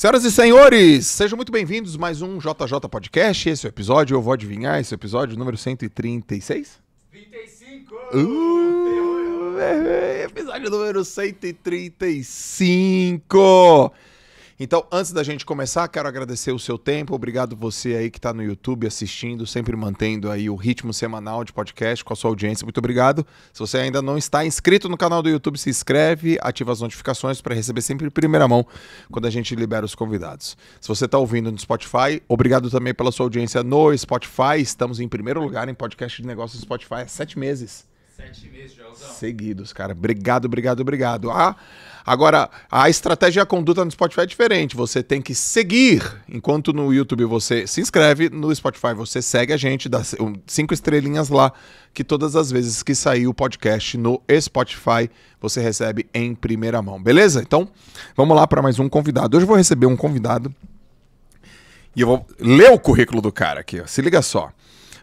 Senhoras e senhores, sejam muito bem-vindos mais um JJ Podcast. Esse é o episódio, eu vou adivinhar, esse é o episódio número 136? 35! Uh, é, é, é, episódio número 135! Então, antes da gente começar, quero agradecer o seu tempo. Obrigado você aí que está no YouTube assistindo, sempre mantendo aí o ritmo semanal de podcast com a sua audiência. Muito obrigado. Se você ainda não está inscrito no canal do YouTube, se inscreve, ativa as notificações para receber sempre em primeira mão quando a gente libera os convidados. Se você está ouvindo no Spotify, obrigado também pela sua audiência no Spotify. Estamos em primeiro lugar em podcast de negócios no Spotify há sete meses. Sete meses, Joãozão. Seguidos, cara. Obrigado, obrigado, obrigado. Ah, Agora, a estratégia e a conduta no Spotify é diferente. Você tem que seguir. Enquanto no YouTube você se inscreve, no Spotify você segue a gente, dá cinco estrelinhas lá, que todas as vezes que sair o podcast no Spotify, você recebe em primeira mão. Beleza? Então, vamos lá para mais um convidado. Hoje eu vou receber um convidado e eu vou ler o currículo do cara aqui. Ó. Se liga só.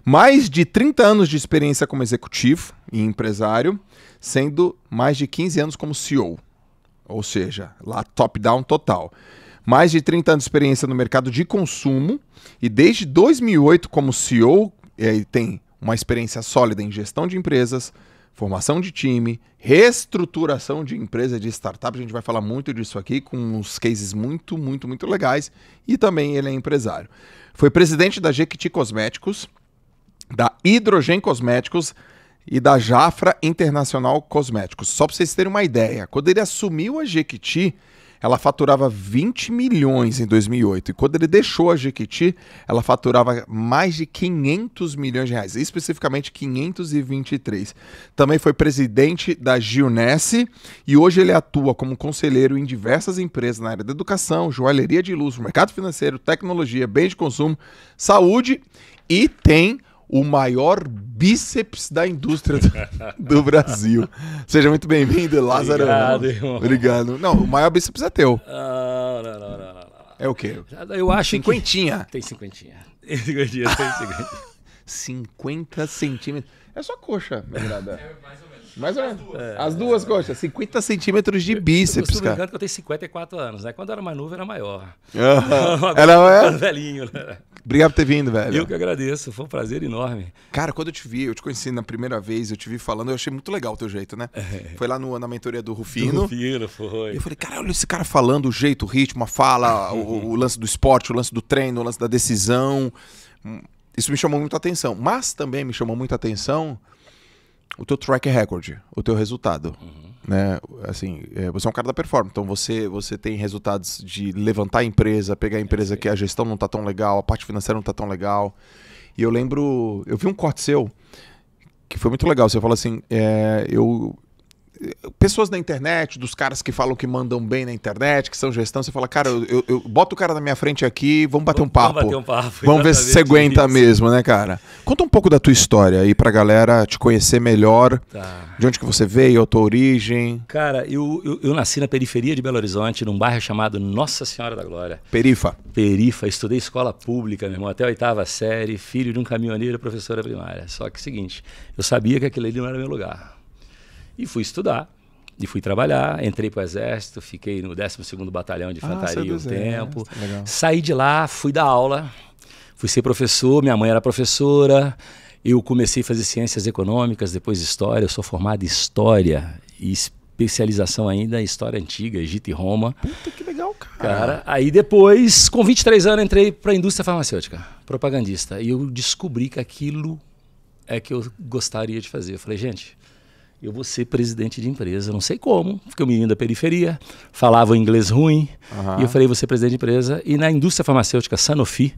Mais de 30 anos de experiência como executivo e empresário, sendo mais de 15 anos como CEO ou seja, lá top-down total. Mais de 30 anos de experiência no mercado de consumo e desde 2008 como CEO, ele eh, tem uma experiência sólida em gestão de empresas, formação de time, reestruturação de empresa de startup. A gente vai falar muito disso aqui com uns cases muito, muito, muito legais. E também ele é empresário. Foi presidente da Jequiti Cosméticos, da Hidrogen Cosméticos, e da Jafra Internacional Cosméticos. Só para vocês terem uma ideia, quando ele assumiu a Jequiti, ela faturava 20 milhões em 2008 e quando ele deixou a Jequiti, ela faturava mais de 500 milhões de reais, especificamente 523. Também foi presidente da Gilnesse e hoje ele atua como conselheiro em diversas empresas na área da educação, joalheria de luxo, mercado financeiro, tecnologia, bens de consumo, saúde e tem o maior bíceps da indústria do, do Brasil. Seja muito bem-vindo, Lázaro. Obrigado, irmão. Obrigado. Não, o maior bíceps é teu. Ah, não, não, não, não. não. É o quê? Eu acho cinquentinha. que... Tem cinquentinha. Tem cinquentinha, tem cinquentinha. 50 centímetros. É só coxa, meu grada. É, mais ou menos. Mais ou menos. As duas, é, As duas é, coxas. 50 centímetros de bíceps, eu cara. Eu que eu tenho 54 anos, né? Quando eu era mais novo, era maior. Uh -huh. Agora, era, era é? velhinho, né? Obrigado por ter vindo, velho. Eu que agradeço, foi um prazer enorme. Cara, quando eu te vi, eu te conheci na primeira vez, eu te vi falando, eu achei muito legal o teu jeito, né? É. Foi lá no, na mentoria do Rufino. Do Rufino, foi. E eu falei, cara, olha esse cara falando, o jeito, o ritmo, a fala, o, o lance do esporte, o lance do treino, o lance da decisão. Hum, isso me chamou muita atenção. Mas também me chamou muita atenção o teu track record, o teu resultado. Uhum. Né? Assim, é, você é um cara da performance, então você, você tem resultados de levantar a empresa, pegar a empresa que a gestão não tá tão legal, a parte financeira não tá tão legal. E eu lembro, eu vi um corte seu que foi muito legal. Você fala assim, é, eu pessoas na internet, dos caras que falam que mandam bem na internet, que são gestão, você fala, cara, eu, eu, eu boto o cara na minha frente aqui, vamos bater vamos, um papo. Vamos bater um papo. Vamos ver se você aguenta isso. mesmo, né, cara? Conta um pouco da tua história aí pra galera te conhecer melhor. Tá. De onde que você veio, a tua origem. Cara, eu, eu, eu, nasci na periferia de Belo Horizonte, num bairro chamado Nossa Senhora da Glória. Perifa. Perifa. Estudei escola pública, meu irmão, até a oitava série, filho de um caminhoneiro, professora primária. Só que é o seguinte, eu sabia que aquele ali não era meu lugar e fui estudar. E fui trabalhar, entrei para o Exército, fiquei no 12º Batalhão de ah, é Infantaria ah, um né? tempo. É saí de lá, fui dar aula, fui ser professor, minha mãe era professora. Eu comecei a fazer ciências econômicas, depois história. Eu sou formado em história e especialização ainda em história antiga, Egito e Roma. Puta que legal, cara. Cara, aí depois, com 23 anos, entrei para a indústria farmacêutica, propagandista. E eu descobri que aquilo é que eu gostaria de fazer. Eu falei, gente, eu vou ser presidente de empresa. Não sei como, porque o menino da periferia falava inglês ruim. Uhum. E eu falei, vou ser presidente de empresa. E na indústria farmacêutica Sanofi,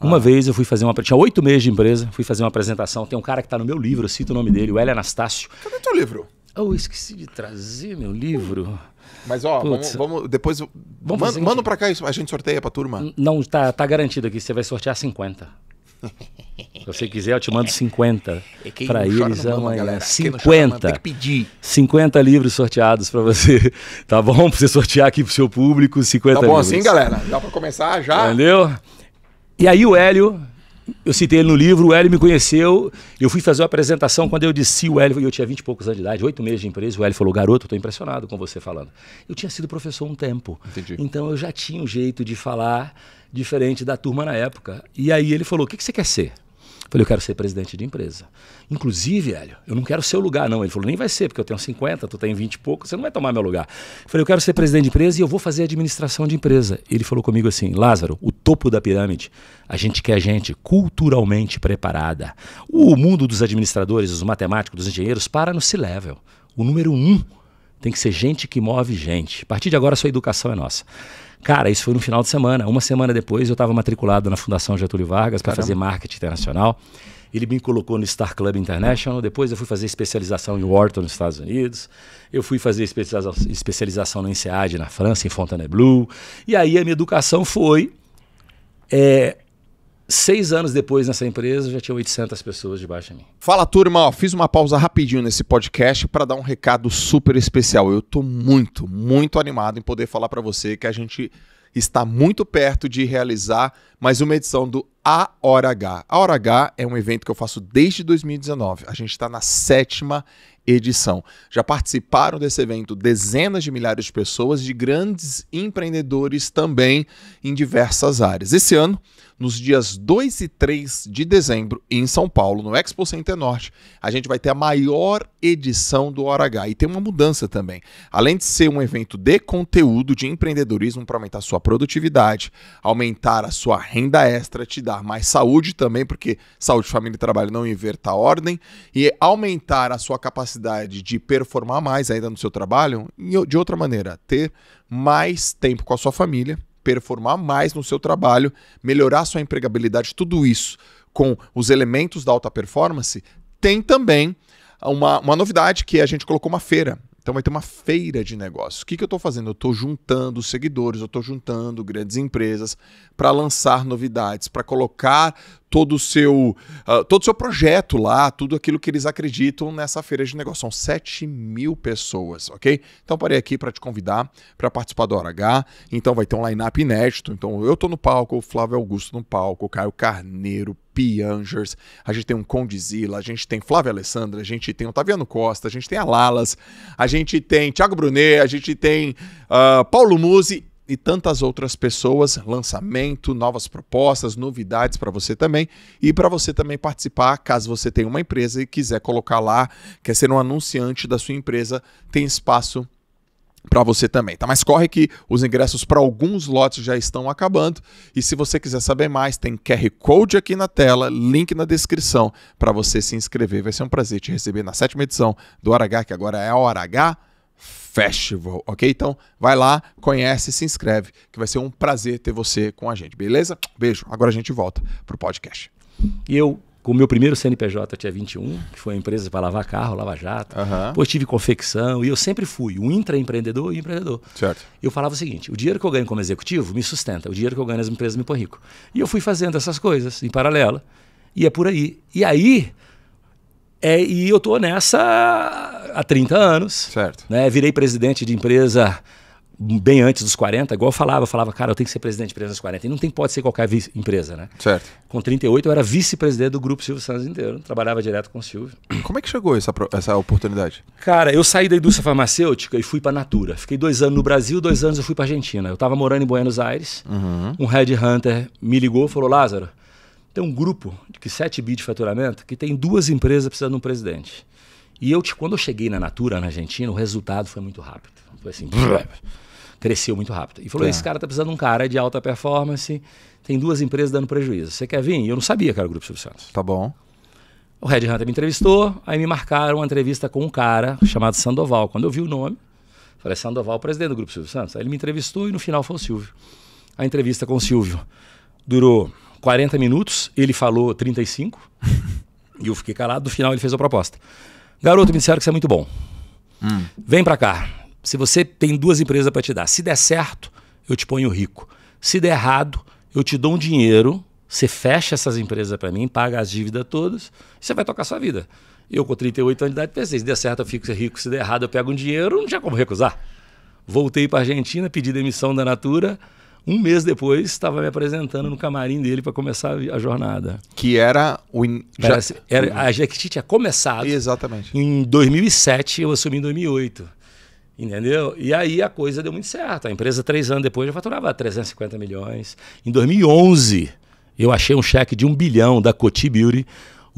uma uhum. vez eu fui fazer uma. Tinha oito meses de empresa, fui fazer uma apresentação. Tem um cara que está no meu livro, eu cito o nome dele, o Hélio Anastácio. Cadê teu livro? Oh, esqueci de trazer meu livro. Mas ó, vamos, vamos, depois. Vamos manda, manda pra cá, a gente sorteia pra turma. Não, tá, tá garantido aqui, você vai sortear 50. você quiser, eu te mando 50 é, é para eles amanhã. Galera. 50. que pedir. 50 livros sorteados para você, tá bom? Para você sortear aqui pro seu público, 50 livros. Tá bom livros. assim, galera? Dá para começar já? Entendeu? E aí o Hélio, eu citei ele no livro, o Hélio me conheceu, eu fui fazer uma apresentação quando eu disse o Hélio, eu tinha 20 e poucos anos de idade, oito meses de empresa, o Hélio falou, garoto, estou impressionado com você falando. Eu tinha sido professor um tempo, Entendi. então eu já tinha um jeito de falar diferente da turma na época. E aí ele falou, o que, que você quer ser? Falei, eu quero ser presidente de empresa. Inclusive, Hélio, eu não quero seu lugar, não. Ele falou, nem vai ser, porque eu tenho 50, tu tem 20 e pouco, você não vai tomar meu lugar. falei, eu quero ser presidente de empresa e eu vou fazer administração de empresa. Ele falou comigo assim, Lázaro, o topo da pirâmide, a gente quer gente culturalmente preparada. O mundo dos administradores, dos matemáticos, dos engenheiros, para no C-level. O número um tem que ser gente que move gente. A partir de agora, sua educação é nossa. Cara, isso foi no final de semana. Uma semana depois, eu estava matriculado na Fundação Getúlio Vargas para fazer marketing internacional. Ele me colocou no Star Club International. Depois, eu fui fazer especialização em Wharton, nos Estados Unidos. Eu fui fazer especialização no INSEAD, na França, em Fontainebleau. E aí, a minha educação foi é, Seis anos depois nessa empresa, já tinha 800 pessoas debaixo de mim. Fala turma, ó, fiz uma pausa rapidinho nesse podcast para dar um recado super especial. Eu estou muito, muito animado em poder falar para você que a gente está muito perto de realizar mais uma edição do A Hora H. A Hora H é um evento que eu faço desde 2019. A gente está na sétima edição. Já participaram desse evento dezenas de milhares de pessoas, de grandes empreendedores também em diversas áreas. Esse ano nos dias 2 e 3 de dezembro, em São Paulo, no Expo Center Norte, a gente vai ter a maior edição do Hora H. E tem uma mudança também. Além de ser um evento de conteúdo, de empreendedorismo, para aumentar sua produtividade, aumentar a sua renda extra, te dar mais saúde também, porque saúde, família e trabalho não inverta a ordem, e aumentar a sua capacidade de performar mais ainda no seu trabalho, e de outra maneira, ter mais tempo com a sua família performar mais no seu trabalho, melhorar sua empregabilidade, tudo isso com os elementos da alta performance, tem também uma, uma novidade que a gente colocou uma feira. Então vai ter uma feira de negócios. O que, que eu estou fazendo? Eu estou juntando seguidores, eu estou juntando grandes empresas para lançar novidades, para colocar todo o seu, uh, todo o seu projeto lá, tudo aquilo que eles acreditam nessa feira de negócio. São 7 mil pessoas, ok? Então parei aqui para te convidar para participar do Hora H. Então vai ter um line-up inédito. Então eu estou no palco, o Flávio Augusto no palco, o Caio Carneiro, Piangers, a gente tem um Condizila, a gente tem Flávia Alessandra, a gente tem Otaviano Costa, a gente tem a Lalas, a gente tem Thiago Brunet, a gente tem uh, Paulo Musi e tantas outras pessoas, lançamento, novas propostas, novidades para você também e para você também participar, caso você tenha uma empresa e quiser colocar lá, quer ser um anunciante da sua empresa, tem espaço para você também, tá? Mas corre que os ingressos para alguns lotes já estão acabando e se você quiser saber mais, tem QR Code aqui na tela, link na descrição para você se inscrever. Vai ser um prazer te receber na sétima edição do Hora H, que agora é a Hora H Festival, ok? Então vai lá, conhece, se inscreve, que vai ser um prazer ter você com a gente, beleza? Beijo. Agora a gente volta pro podcast. E eu, com o meu primeiro CNPJ, eu tinha 21, que foi uma empresa para lavar carro, lava jato. Uhum. Depois tive confecção e eu sempre fui um intraempreendedor e empreendedor. Certo. Eu falava o seguinte: o dinheiro que eu ganho como executivo me sustenta, o dinheiro que eu ganho nas empresas me põe rico. E eu fui fazendo essas coisas em paralelo. E é por aí. E aí, é, e eu tô nessa há 30 anos. Certo. Né? Virei presidente de empresa bem antes dos 40, igual eu falava, eu falava, cara, eu tenho que ser presidente de empresa nos 40. E não tem, pode ser qualquer empresa, né? Certo. Com 38, eu era vice-presidente do grupo Silvio Santos inteiro, trabalhava direto com o Silvio. Como é que chegou essa, essa oportunidade? Cara, eu saí da indústria farmacêutica e fui para Natura. Fiquei dois anos no Brasil, dois anos eu fui para Argentina. Eu estava morando em Buenos Aires, uhum. um headhunter me ligou e falou, Lázaro, tem um grupo de 7 bi de faturamento que tem duas empresas precisando de um presidente. E eu, quando eu cheguei na Natura, na Argentina, o resultado foi muito rápido. Foi assim, cresceu muito rápido. E falou: tá. esse cara tá precisando de um cara de alta performance, tem duas empresas dando prejuízo. Você quer vir? E eu não sabia que era o Grupo Silvio Santos. Tá bom. O Red Hunter me entrevistou, aí me marcaram uma entrevista com um cara chamado Sandoval. Quando eu vi o nome, falei: Sandoval, presidente do Grupo Silvio Santos. Aí ele me entrevistou e no final foi o Silvio. A entrevista com o Silvio durou 40 minutos, ele falou 35 e eu fiquei calado. No final, ele fez a proposta. Garoto, me disseram que você é muito bom. Hum. Vem para cá. Se você tem duas empresas para te dar, se der certo, eu te ponho rico. Se der errado, eu te dou um dinheiro, você fecha essas empresas para mim, paga as dívidas todas, e você vai tocar sua vida. Eu, com 38 anos de idade, pensei: se der certo, eu fico é rico, se der errado, eu pego um dinheiro, não tinha como recusar. Voltei para Argentina, pedi demissão da Natura um mês depois, estava me apresentando no camarim dele para começar a jornada. Que era o. In... Era, era, a Jequiti tinha começado. Exatamente. Em 2007, eu assumi em 2008. Entendeu? E aí a coisa deu muito certo. A empresa, três anos depois, já faturava 350 milhões. Em 2011, eu achei um cheque de um bilhão da Coti Beauty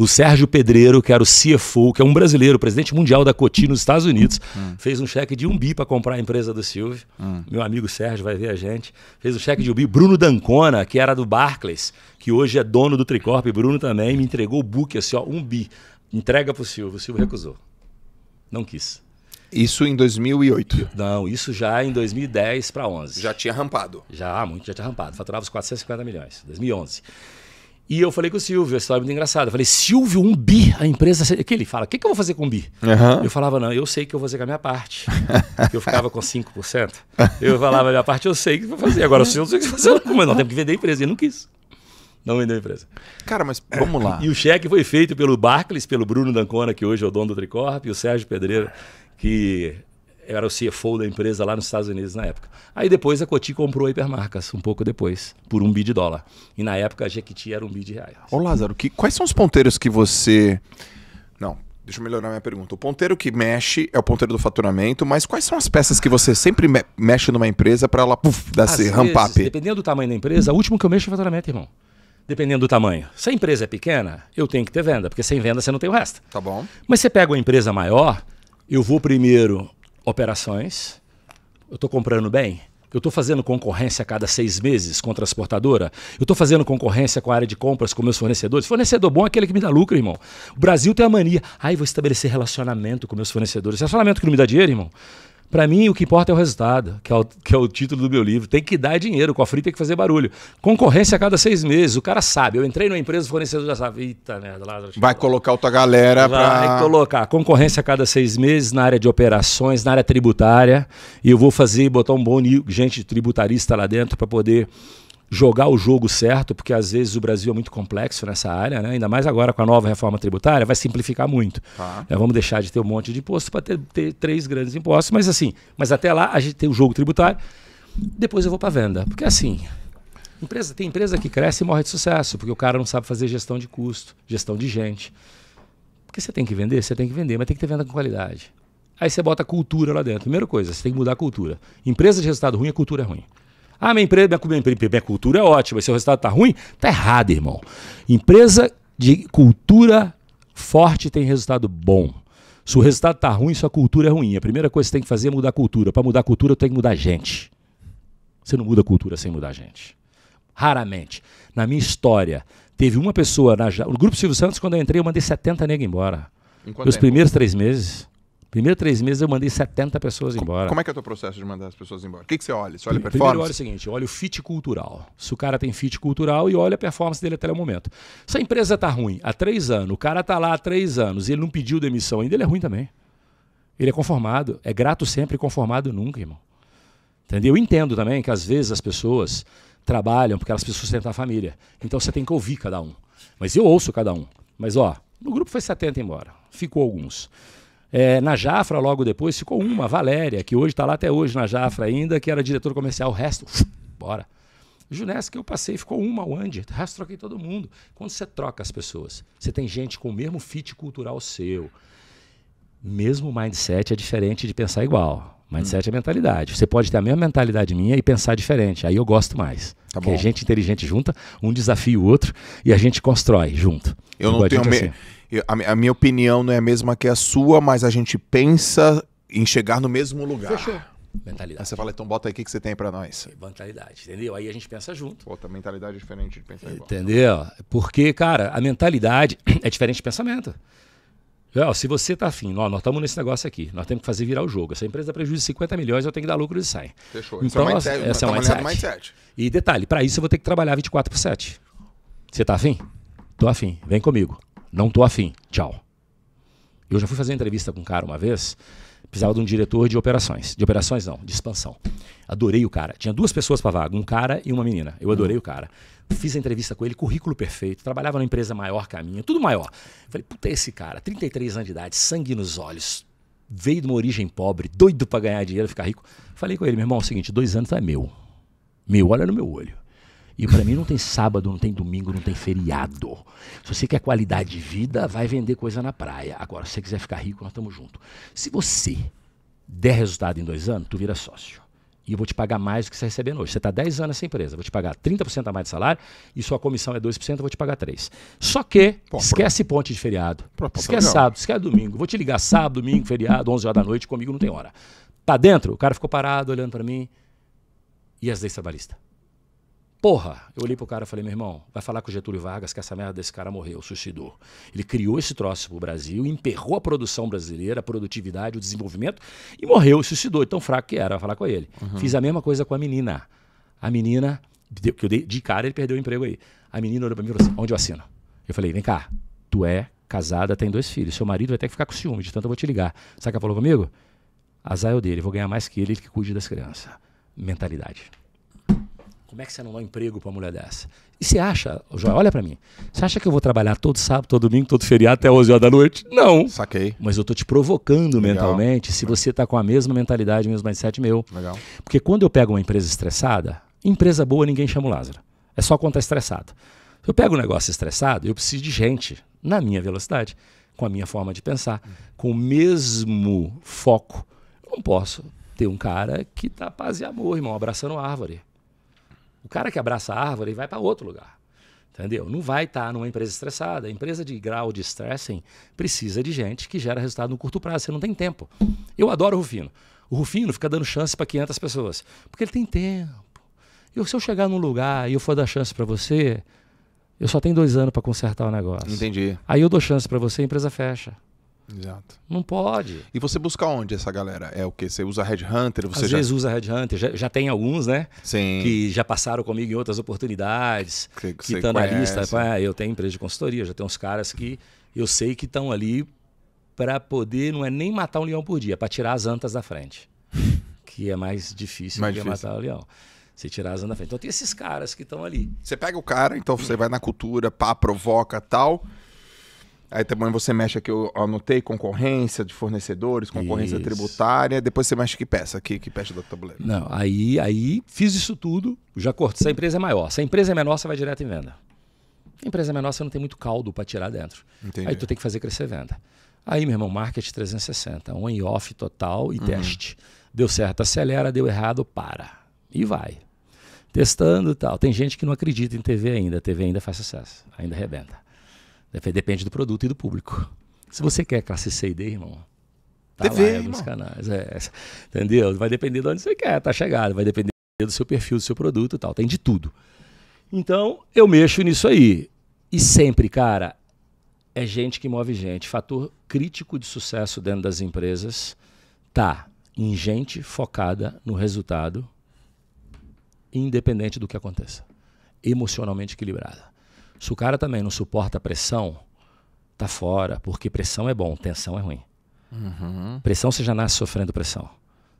o Sérgio Pedreiro, que era o CFO, que é um brasileiro, presidente mundial da Coti nos Estados Unidos, hum. fez um cheque de um bi para comprar a empresa do Silvio. Hum. Meu amigo Sérgio vai ver a gente. Fez um cheque de um bi. Bruno Dancona, que era do Barclays, que hoje é dono do Tricorp, Bruno também, me entregou o book assim, ó, um bi. Entrega para o Silvio. O Silvio recusou. Não quis. Isso em 2008. Não, isso já em 2010 para 11. Já tinha rampado. Já, muito, já tinha rampado. Faturava os 450 milhões, 2011. E eu falei com o Silvio, essa história é muito engraçada. Eu falei, Silvio, um bi, a empresa. Que ele fala, o que, que eu vou fazer com um bi? Uhum. Eu falava, não, eu sei que eu vou fazer com a minha parte. eu ficava com 5%. Eu falava, a minha parte eu sei que vou fazer. Agora o Silvio não sei o que fazer, mas não tem que vender a empresa. Ele não quis. Não vendeu a empresa. Cara, mas vamos lá. E o cheque foi feito pelo Barclays, pelo Bruno Dancona, que hoje é o dono do Tricorp, e o Sérgio Pedreira, que eu era o CFO da empresa lá nos Estados Unidos na época. Aí depois a Coti comprou a Hipermarcas, um pouco depois, por um bid de dólar. E na época a Jequiti era um bid de reais. Ô Lázaro, que, quais são os ponteiros que você... Não, deixa eu melhorar minha pergunta. O ponteiro que mexe é o ponteiro do faturamento, mas quais são as peças que você sempre me mexe numa empresa para ela puff, dar Às esse ramp up? Dependendo do tamanho da empresa, o último que eu mexo é o faturamento, irmão. Dependendo do tamanho. Se a empresa é pequena, eu tenho que ter venda, porque sem venda você não tem o resto. Tá bom. Mas você pega uma empresa maior, eu vou primeiro operações. Eu estou comprando bem? Eu estou fazendo concorrência a cada seis meses com a transportadora? Eu estou fazendo concorrência com a área de compras, com meus fornecedores? Fornecedor bom é aquele que me dá lucro, irmão. O Brasil tem a mania. aí vou estabelecer relacionamento com meus fornecedores. Relacionamento que não me dá dinheiro, irmão? Para mim, o que importa é o resultado, que é o, que é o título do meu livro. Tem que dar dinheiro, o cofrinho tem que fazer barulho. Concorrência a cada seis meses, o cara sabe. Eu entrei numa empresa, o fornecedor já sabe. Eita merda, lá. Vai colocar outra galera para. Vai colocar. Concorrência a cada seis meses na área de operações, na área tributária. E eu vou fazer, botar um bom gente tributarista lá dentro para poder jogar o jogo certo, porque às vezes o Brasil é muito complexo nessa área, né? ainda mais agora com a nova reforma tributária, vai simplificar muito. Tá. É, vamos deixar de ter um monte de imposto para ter, ter, três grandes impostos, mas assim, mas até lá a gente tem o jogo tributário, depois eu vou para venda, porque assim, empresa tem empresa que cresce e morre de sucesso, porque o cara não sabe fazer gestão de custo, gestão de gente. Porque você tem que vender, você tem que vender, mas tem que ter venda com qualidade. Aí você bota cultura lá dentro. Primeira coisa, você tem que mudar a cultura. Empresa de resultado ruim, a é cultura é ruim. Ah, minha empresa, minha, minha, minha cultura é ótima, se o resultado tá ruim, tá errado, irmão. Empresa de cultura forte tem resultado bom. Se o resultado tá ruim, sua cultura é ruim. A primeira coisa que você tem que fazer é mudar a cultura. Para mudar a cultura, tem que mudar a gente. Você não muda a cultura sem mudar a gente. Raramente. Na minha história, teve uma pessoa na, no Grupo Silvio Santos, quando eu entrei, eu mandei 70 negros embora. Nos primeiros três meses. Primeiro três meses eu mandei 70 pessoas embora. Como é que é o teu processo de mandar as pessoas embora? O que, que você olha? Você olha performance? Primeiro olha o seguinte, olha o fit cultural. Se o cara tem fit cultural e olha a performance dele até o momento. Se a empresa está ruim há três anos, o cara está lá há três anos e ele não pediu demissão ainda, ele é ruim também. Ele é conformado. É grato sempre e conformado nunca, irmão. Entendeu? Eu entendo também que às vezes as pessoas trabalham porque elas precisam sustentar a família. Então você tem que ouvir cada um. Mas eu ouço cada um. Mas ó, no grupo foi 70 embora. Ficou alguns. É, na Jafra, logo depois, ficou uma, Valéria, que hoje está lá até hoje na Jafra ainda, que era diretor comercial. O resto, uf, bora. que eu passei, ficou uma, o Andy. O resto, troquei todo mundo. Quando você troca as pessoas, você tem gente com o mesmo fit cultural seu. Mesmo mindset é diferente de pensar igual. Mindset hum. é mentalidade. Você pode ter a mesma mentalidade minha e pensar diferente. Aí eu gosto mais. Tá Porque bom. gente inteligente junta, um desafia o outro e a gente constrói junto. Eu não, não tenho... Assim. Me eu, a, a, minha opinião não é a mesma que a sua, mas a gente pensa em chegar no mesmo lugar. Fechou. Mentalidade. Aí ah, você fala, então bota aí o que, que você tem para nós. É mentalidade, entendeu? Aí a gente pensa junto. Outra mentalidade diferente de pensar igual. Entendeu? Porque, cara, a mentalidade é diferente de pensamento. se você tá afim, nós estamos nesse negócio aqui, nós temos que fazer virar o jogo. Essa empresa dá prejuízo de 50 milhões, eu tenho que dar lucro e sai. Fechou. Então, é essa é, mindset, essa é mindset. E detalhe, para isso eu vou ter que trabalhar 24 por 7. Você tá afim? Tô afim, vem comigo não tô afim, tchau. Eu já fui fazer entrevista com um cara uma vez, precisava de um diretor de operações. De operações não, de expansão. Adorei o cara. Tinha duas pessoas para vaga, um cara e uma menina. Eu adorei o cara. Fiz a entrevista com ele, currículo perfeito, trabalhava numa empresa maior que a minha, tudo maior. Falei, puta, esse cara, 33 anos de idade, sangue nos olhos, veio de uma origem pobre, doido para ganhar dinheiro, ficar rico. Falei com ele, meu irmão, é o seguinte, dois anos é meu. Meu, olha no meu olho. E para mim não tem sábado, não tem domingo, não tem feriado. Se você quer qualidade de vida, vai vender coisa na praia. Agora, se você quiser ficar rico, nós estamos juntos. Se você der resultado em dois anos, tu vira sócio. E eu vou te pagar mais do que você tá recebendo hoje. Você está 10 anos nessa empresa, vou te pagar 30% a mais de salário e sua comissão é 2%, eu vou te pagar 3%. Só que esquece ponte de feriado, esquece sábado, esquece domingo. Vou te ligar sábado, domingo, feriado, 11 horas da noite, comigo não tem hora. Tá dentro? O cara ficou parado olhando para mim e as leis trabalhistas. Porra! Eu olhei pro cara e falei, meu irmão, vai falar com o Getúlio Vargas que essa merda desse cara morreu, suicidou. Ele criou esse troço pro Brasil, emperrou a produção brasileira, a produtividade, o desenvolvimento, e morreu, suicidou, tão fraco que era, vai falar com ele. Uhum. Fiz a mesma coisa com a menina. A menina, que eu dei de cara, ele perdeu o emprego aí. A menina olhou pra mim e falou assim: onde eu assino? Eu falei, vem cá, tu é casada, tem dois filhos, seu marido vai ter que ficar com ciúme, de tanto eu vou te ligar. Sabe o que ela falou comigo? Azar é o dele, vou ganhar mais que ele, ele que cuide das crianças. Mentalidade. Como é que você não dá um emprego para uma mulher dessa? E você acha, João, olha para mim. Você acha que eu vou trabalhar todo sábado, todo domingo, todo feriado até 11 horas da noite? Não. Saquei. Mas eu tô te provocando Legal. mentalmente se você tá com a mesma mentalidade, o mesmo mindset meu. Legal. Porque quando eu pego uma empresa estressada, empresa boa ninguém chama o Lázaro. É só quando tá estressado. Se eu pego um negócio estressado, eu preciso de gente na minha velocidade, com a minha forma de pensar, uhum. com o mesmo foco. Eu não posso ter um cara que tá paz e amor, irmão, abraçando árvore. O cara que abraça a árvore vai para outro lugar. Entendeu? Não vai estar tá numa empresa estressada. A empresa de grau de stressing precisa de gente que gera resultado no curto prazo. Você não tem tempo. Eu adoro o Rufino. O Rufino fica dando chance para 500 pessoas. Porque ele tem tempo. e se eu chegar num lugar e eu for dar chance para você, eu só tenho dois anos para consertar o negócio. Entendi. Aí eu dou chance para você e a empresa fecha. Exato. Não pode. E você busca onde essa galera? É o que? Você usa Headhunter? Você Às já... vezes usa Headhunter. Já, já tem alguns, né? Sim. Que já passaram comigo em outras oportunidades. Que, que estão na lista. Ah, eu tenho empresa de consultoria, já tem uns caras que eu sei que estão ali para poder, não é nem matar um leão por dia, é para tirar as antas da frente. que é mais difícil mais do que difícil. matar o leão. Você tirar as antas da frente. Então tem esses caras que estão ali. Você pega o cara, então você vai na cultura, pá, provoca tal Aí também você mexe aqui, eu anotei concorrência de fornecedores, concorrência isso. tributária, depois você mexe que peça aqui, que peça do tabuleiro. Não, aí, aí fiz isso tudo, já corto. Se a empresa é maior, se a empresa é menor, você vai direto em venda. A empresa é menor, você não tem muito caldo para tirar dentro. Entendi. Aí tu tem que fazer crescer venda. Aí, meu irmão, market 360, on e off total e uhum. teste. Deu certo, acelera, deu errado, para. E vai. Testando e tal. Tem gente que não acredita em TV ainda. A TV ainda faz sucesso, ainda rebenta. Né, depende do produto e do público. Se você quer classe C e D, irmão, tá TV, lá é canais. É, é, entendeu? Vai depender de onde você quer, tá chegado. Vai depender do seu perfil, do seu produto e tal. Tem de tudo. Então, eu mexo nisso aí. E sempre, cara, é gente que move gente. Fator crítico de sucesso dentro das empresas tá em gente focada no resultado, independente do que aconteça. Emocionalmente equilibrada. Se o cara também não suporta a pressão, tá fora, porque pressão é bom, tensão é ruim. Uhum. Pressão você já nasce sofrendo pressão.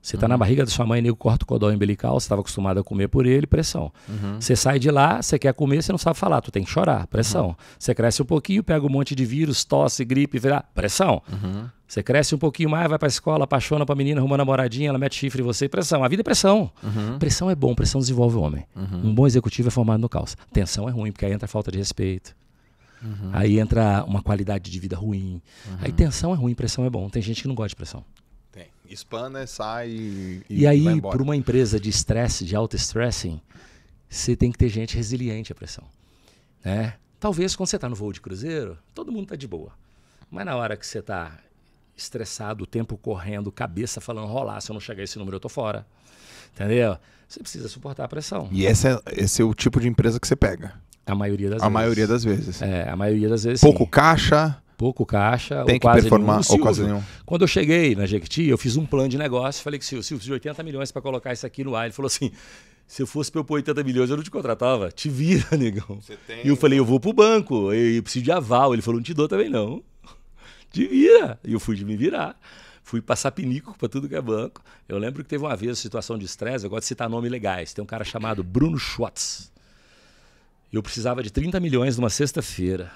Você está uhum. na barriga da sua mãe, nego corta o cordão umbilical, você estava acostumado a comer por ele, pressão. Uhum. Você sai de lá, você quer comer, você não sabe falar, tu tem que chorar, pressão. Uhum. Você cresce um pouquinho, pega um monte de vírus, tosse, gripe, vira, pressão. Uhum. Você cresce um pouquinho mais, vai para a escola, apaixona para a menina, arruma namoradinha, ela mete chifre em você, pressão. A vida é pressão. Uhum. Pressão é bom, pressão desenvolve o homem. Uhum. Um bom executivo é formado no caos. Tensão é ruim, porque aí entra falta de respeito. Aí entra uma qualidade de vida ruim. Aí tensão é ruim, pressão é bom. Tem gente que não gosta de pressão. Espana, sai e. E, e aí, para uma empresa de estresse, de alto stressing, você tem que ter gente resiliente à pressão. Né? Talvez quando você está no voo de cruzeiro, todo mundo está de boa. Mas na hora que você está estressado, o tempo correndo, cabeça falando, rolar, se eu não chegar esse número eu tô fora. Entendeu? Você precisa suportar a pressão. E esse é, esse é o tipo de empresa que você pega? A maioria das a vezes. A maioria das vezes. É, a maioria das vezes. Pouco sim. caixa, pouco caixa, Tem ou que quase performar, nenhum. Silvio, ou quase nenhum. Quando eu cheguei na Jequiti, eu fiz um plano de negócio, falei que Silvio, Silvio, de 80 milhões para colocar isso aqui no ar. Ele falou assim, se eu fosse para eu pôr 80 milhões, eu não te contratava. Te vira, negão. Tem... E eu falei, eu vou pro banco, eu preciso de aval. Ele falou, não te dou também não. Te vira. E eu fui de me virar fui passar pinico para tudo que é banco. Eu lembro que teve uma vez situação de estresse, eu gosto de citar nomes legais. Tem um cara chamado Bruno Schwartz. Eu precisava de 30 milhões numa sexta-feira.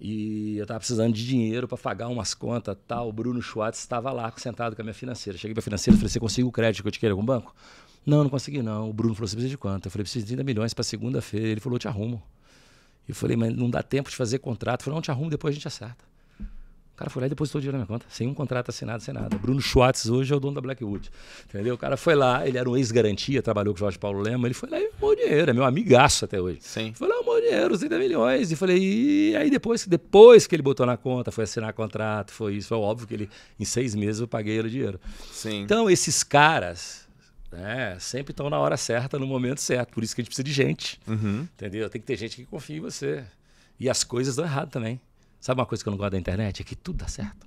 E eu estava precisando de dinheiro para pagar umas contas tal. O Bruno Schwartz estava lá, sentado com a minha financeira. Cheguei para a financeira e falei: Você conseguiu o crédito que eu te queria algum banco? Não, não consegui não. O Bruno falou: Você precisa de quanto? Eu falei: Preciso de 30 milhões para segunda-feira. Ele falou: Te arrumo. Eu falei: Mas não dá tempo de fazer contrato. Eu falei: Não, te arrumo, depois a gente acerta cara foi lá e depositou dinheiro na minha conta, sem um contrato assinado, sem nada. Bruno Schwartz hoje é o dono da Blackwood. Entendeu? O cara foi lá, ele era um ex-garantia, trabalhou com o Jorge Paulo Lema, ele foi lá e arrumou dinheiro, é meu amigaço até hoje. Sim. Foi lá, arrumou dinheiro, 30 milhões. E falei, e aí depois, depois que ele botou na conta, foi assinar contrato, foi isso, é óbvio que ele, em seis meses, eu paguei ele o dinheiro. Sim. Então, esses caras. É, sempre estão na hora certa, no momento certo. Por isso que a gente precisa de gente. Uhum. Entendeu? Tem que ter gente que confie em você. E as coisas dão errado também. Sabe uma coisa que eu não gosto da internet? É que tudo dá certo.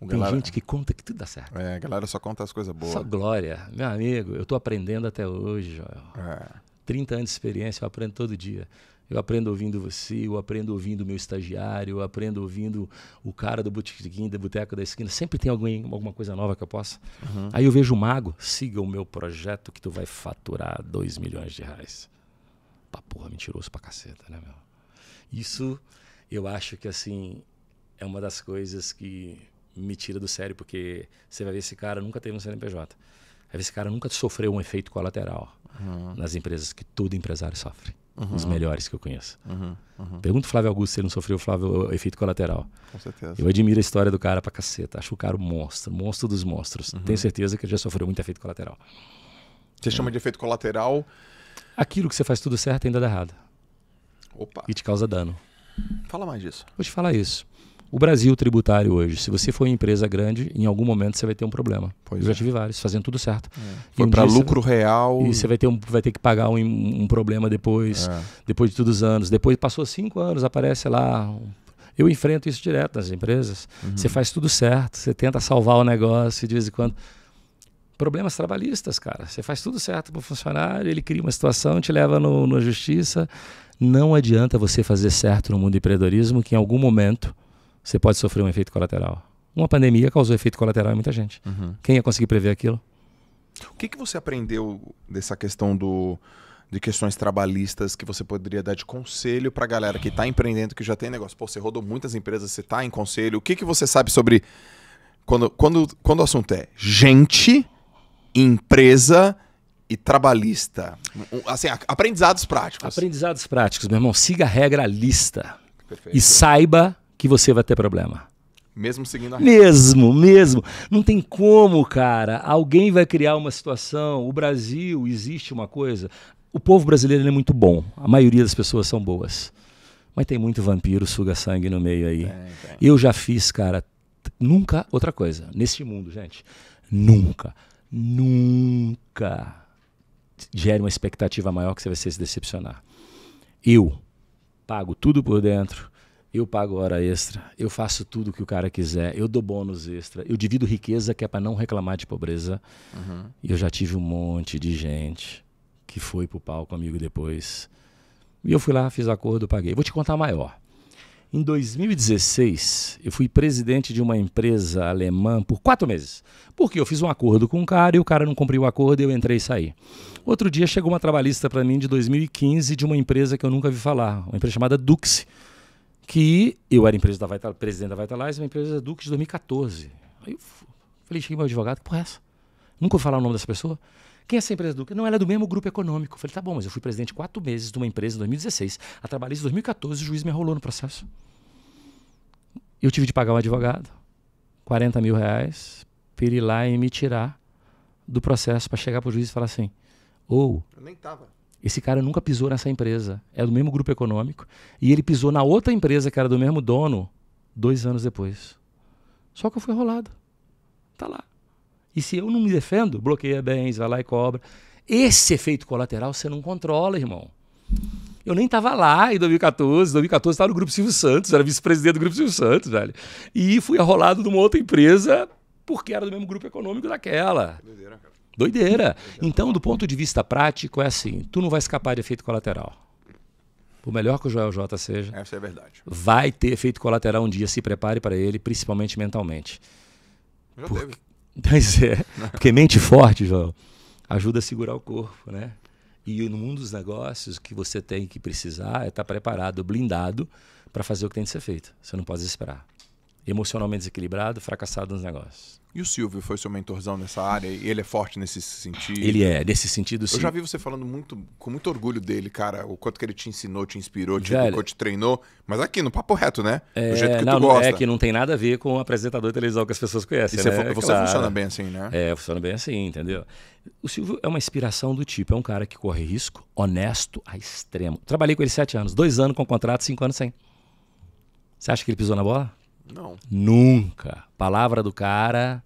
O Tem galera... gente que conta que tudo dá certo. É, a galera só conta as coisas boas. Só glória. Meu amigo, eu estou aprendendo até hoje, Joel. É. 30 anos de experiência, eu aprendo todo dia. Eu aprendo ouvindo você, eu aprendo ouvindo o meu estagiário, eu aprendo ouvindo o cara do botequim, do boteco da esquina. Sempre tem alguém, alguma coisa nova que eu possa. Uhum. Aí eu vejo o mago, siga o meu projeto que tu vai faturar 2 milhões de reais. Pra porra, mentiroso pra caceta, né, meu? Isso eu acho que assim é uma das coisas que me tira do sério, porque você vai ver esse cara nunca teve um CNPJ. Vai ver esse cara nunca sofreu um efeito colateral uhum. nas empresas que todo empresário sofre. Uhum. Os melhores que eu conheço. Uhum. Uhum. Pergunta o Flávio Augusto se ele não sofreu Flávio, efeito colateral. Com certeza. Eu admiro a história do cara pra caceta. Acho o cara um monstro, monstro dos monstros. Uhum. Tenho certeza que ele já sofreu muito efeito colateral. Você é. chama de efeito colateral? Aquilo que você faz tudo certo ainda dá errado. Opa. E te causa dano. Fala mais disso. Vou te falar isso. O Brasil tributário hoje, se você for uma empresa grande, em algum momento você vai ter um problema. Pois Eu já é. tive vários, fazendo tudo certo. É. Foi um para lucro real. E você vai ter, um, vai ter que pagar um, um problema depois, é. depois de todos os anos. Depois passou cinco anos, aparece lá. Eu enfrento isso direto nas empresas. Uhum. Você faz tudo certo, você tenta salvar o negócio de vez em quando. Problemas trabalhistas, cara. Você faz tudo certo para o funcionário, ele cria uma situação, te leva no, na justiça não adianta você fazer certo no mundo do empreendedorismo que em algum momento você pode sofrer um efeito colateral. Uma pandemia causou efeito colateral em muita gente. Uhum. Quem ia conseguir prever aquilo? O que, que você aprendeu dessa questão do, de questões trabalhistas que você poderia dar de conselho para a galera que está empreendendo, que já tem negócio? Pô, você rodou muitas empresas, você está em conselho. O que, que você sabe sobre. Quando, quando, quando o assunto é gente, empresa e trabalhista? Assim, aprendizados práticos. Aprendizados práticos, meu irmão. Siga a regra lista. Perfeito. E saiba que você vai ter problema. Mesmo seguindo a regra. Mesmo, mesmo. Não tem como, cara. Alguém vai criar uma situação. O Brasil, existe uma coisa. O povo brasileiro é muito bom. A maioria das pessoas são boas. Mas tem muito vampiro, suga sangue no meio aí. É, Eu já fiz, cara, nunca outra coisa. Neste mundo, gente. Nunca. Nunca gere uma expectativa maior que você vai se decepcionar. Eu pago tudo por dentro, eu pago hora extra, eu faço tudo que o cara quiser, eu dou bônus extra, eu divido riqueza que é para não reclamar de pobreza. Uhum. E eu já tive um monte de gente que foi pro palco comigo depois. E eu fui lá, fiz acordo, paguei. Vou te contar a maior. Em 2016, eu fui presidente de uma empresa alemã por quatro meses. Porque eu fiz um acordo com um cara e o cara não cumpriu o acordo e eu entrei e saí. Outro dia chegou uma trabalhista para mim de 2015 de uma empresa que eu nunca vi falar, uma empresa chamada Dux, que eu era empresa da Vital, tá, presidente da Vitalize, tá uma empresa Dux de 2014. Aí eu falei, cheguei meu advogado, que porra é essa? Nunca ouvi falar o nome dessa pessoa. Quem é essa empresa do Não, ela é do mesmo grupo econômico. Eu falei, tá bom, mas eu fui presidente quatro meses de uma empresa em 2016. A trabalhista em 2014, o juiz me enrolou no processo. Eu tive de pagar um advogado, 40 mil reais, para ir lá e me tirar do processo para chegar para o juiz e falar assim: ou. Oh, nem tava. Esse cara nunca pisou nessa empresa, é do mesmo grupo econômico, e ele pisou na outra empresa que era do mesmo dono dois anos depois. Só que eu fui enrolado. Tá lá. E se eu não me defendo, bloqueia bens, vai lá e cobra. Esse efeito colateral você não controla, irmão. Eu nem estava lá em 2014. 2014 estava no Grupo Silvio Santos, era vice-presidente do Grupo Silvio Santos, velho. E fui arrolado de uma outra empresa porque era do mesmo grupo econômico daquela. Doideira, cara. Doideira. Então, do ponto de vista prático, é assim: tu não vai escapar de efeito colateral. Por melhor que o Joel J seja. Essa é verdade. Vai ter efeito colateral um dia, se prepare para ele, principalmente mentalmente. Já teve. Pois é. Porque mente forte, João, ajuda a segurar o corpo, né? E no mundo dos negócios, o que você tem que precisar é estar tá preparado, blindado, para fazer o que tem que ser feito. Você não pode esperar. Emocionalmente desequilibrado, fracassado nos negócios. E o Silvio foi seu mentorzão nessa área? E ele é forte nesse sentido? Ele é, nesse sentido sim. Eu já vi você falando muito, com muito orgulho dele, cara, o quanto que ele te ensinou, te inspirou, te educou, te treinou. Mas aqui, no papo reto, né? É, Do jeito que não, tu não é gosta. É que não tem nada a ver com o apresentador de televisão que as pessoas conhecem, e você, né? É você claro. funciona bem assim, né? É, funciona bem assim, entendeu? O Silvio é uma inspiração do tipo, é um cara que corre risco, honesto a extremo. Trabalhei com ele sete anos, dois anos com contrato, cinco anos sem. Você acha que ele pisou na bola? Não. Nunca. Palavra do cara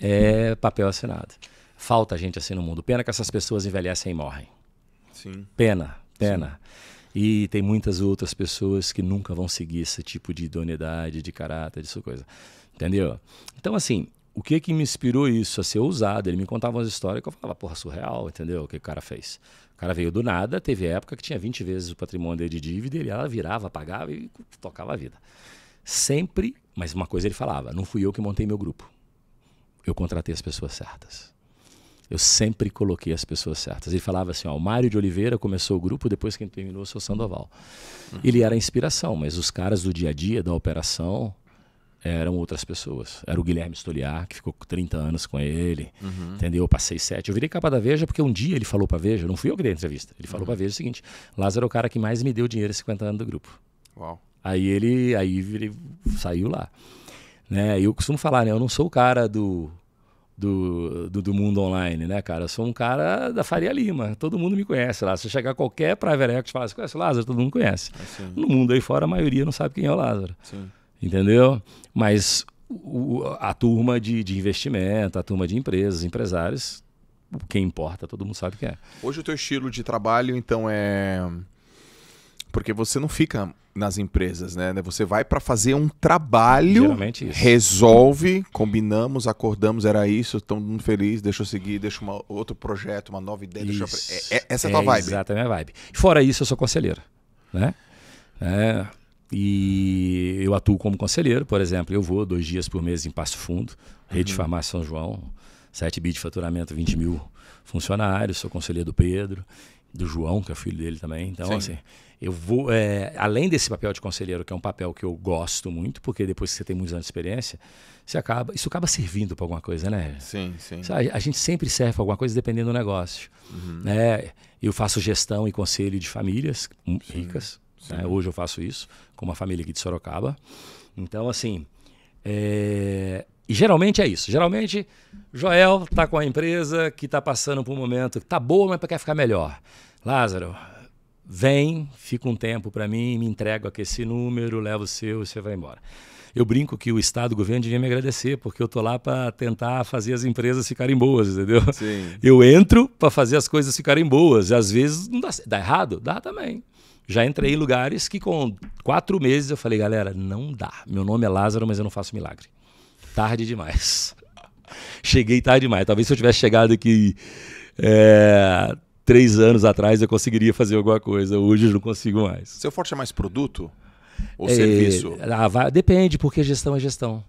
é papel assinado. Falta gente assim no mundo. Pena que essas pessoas envelhecem e morrem. Sim. Pena, pena. Sim. E tem muitas outras pessoas que nunca vão seguir esse tipo de idoneidade, de caráter, de sua coisa. Entendeu? Então, assim, o que que me inspirou isso a ser ousado? Ele me contava umas histórias que eu falava, porra, surreal, entendeu? O que o cara fez. O cara veio do nada, teve época que tinha 20 vezes o patrimônio dele de dívida, ele ela virava, pagava e tocava a vida. Sempre, mas uma coisa ele falava: não fui eu que montei meu grupo. Eu contratei as pessoas certas. Eu sempre coloquei as pessoas certas. Ele falava assim: ó, o Mário de Oliveira começou o grupo, depois quem terminou foi o Sandoval. Uhum. Ele era a inspiração, mas os caras do dia a dia, da operação, eram outras pessoas. Era o Guilherme Stoliar, que ficou 30 anos com ele, uhum. entendeu? Eu passei sete. Eu virei capa da Veja porque um dia ele falou pra Veja, não fui eu que dei a entrevista, ele falou uhum. pra Veja o seguinte: Lázaro é o cara que mais me deu dinheiro 50 anos do grupo. Uau. Aí ele, aí ele saiu lá. Né? Eu costumo falar, né? Eu não sou o cara do, do, do, do, mundo online, né, cara? Eu sou um cara da Faria Lima. Todo mundo me conhece lá. Se chegar qualquer Private Equity e falar, você conhece o Lázaro? Todo mundo conhece. Assim. No mundo aí fora, a maioria não sabe quem é o Lázaro. Sim. Entendeu? Mas o, a turma de, de investimento, a turma de empresas, empresários, quem importa, todo mundo sabe quem é. Hoje o teu estilo de trabalho, então, é porque você não fica nas empresas, né? Você vai para fazer um trabalho, resolve, combinamos, acordamos, era isso, estamos muito feliz, deixa eu seguir, deixa uma, outro projeto, uma nova ideia. Eu... É, é, essa é a tua é vibe. Exato, é a minha vibe. Fora isso, eu sou conselheiro, né? É, e eu atuo como conselheiro, por exemplo, eu vou dois dias por mês em Passo Fundo, Rede uhum. Farmácia São João, 7 bi de faturamento, 20 mil funcionários, sou conselheiro do Pedro do João, que é o filho dele também. Então, Sim. assim, eu vou. É, além desse papel de conselheiro, que é um papel que eu gosto muito, porque depois que você tem muitos anos de experiência, acaba, isso acaba servindo para alguma coisa, né? Sim, sim. A, gente sempre serve para alguma coisa dependendo do negócio. Uhum. Né? Eu faço gestão e conselho de famílias ricas. Né? Sim. Né? Hoje eu faço isso, com uma família aqui de Sorocaba. Então, assim, é, e geralmente é isso. Geralmente, Joel está com a empresa que está passando por um momento que está boa, mas quer ficar melhor. Lázaro, vem, fica um tempo para mim, me entrego aqui esse número, leva o seu e você vai embora. Eu brinco que o Estado, o governo devia me agradecer, porque eu tô lá para tentar fazer as empresas ficarem boas, entendeu? Sim. Eu entro para fazer as coisas ficarem boas. Às vezes não dá, dá errado? Dá também. Já entrei em lugares que com quatro meses eu falei, galera, não dá. Meu nome é Lázaro, mas eu não faço milagre tarde demais. Cheguei tarde demais. Talvez se eu tivesse chegado aqui é, três anos atrás, eu conseguiria fazer alguma coisa. Hoje eu não consigo mais. Seu forte é mais produto ou é, serviço? Ah, depende, porque gestão é gestão.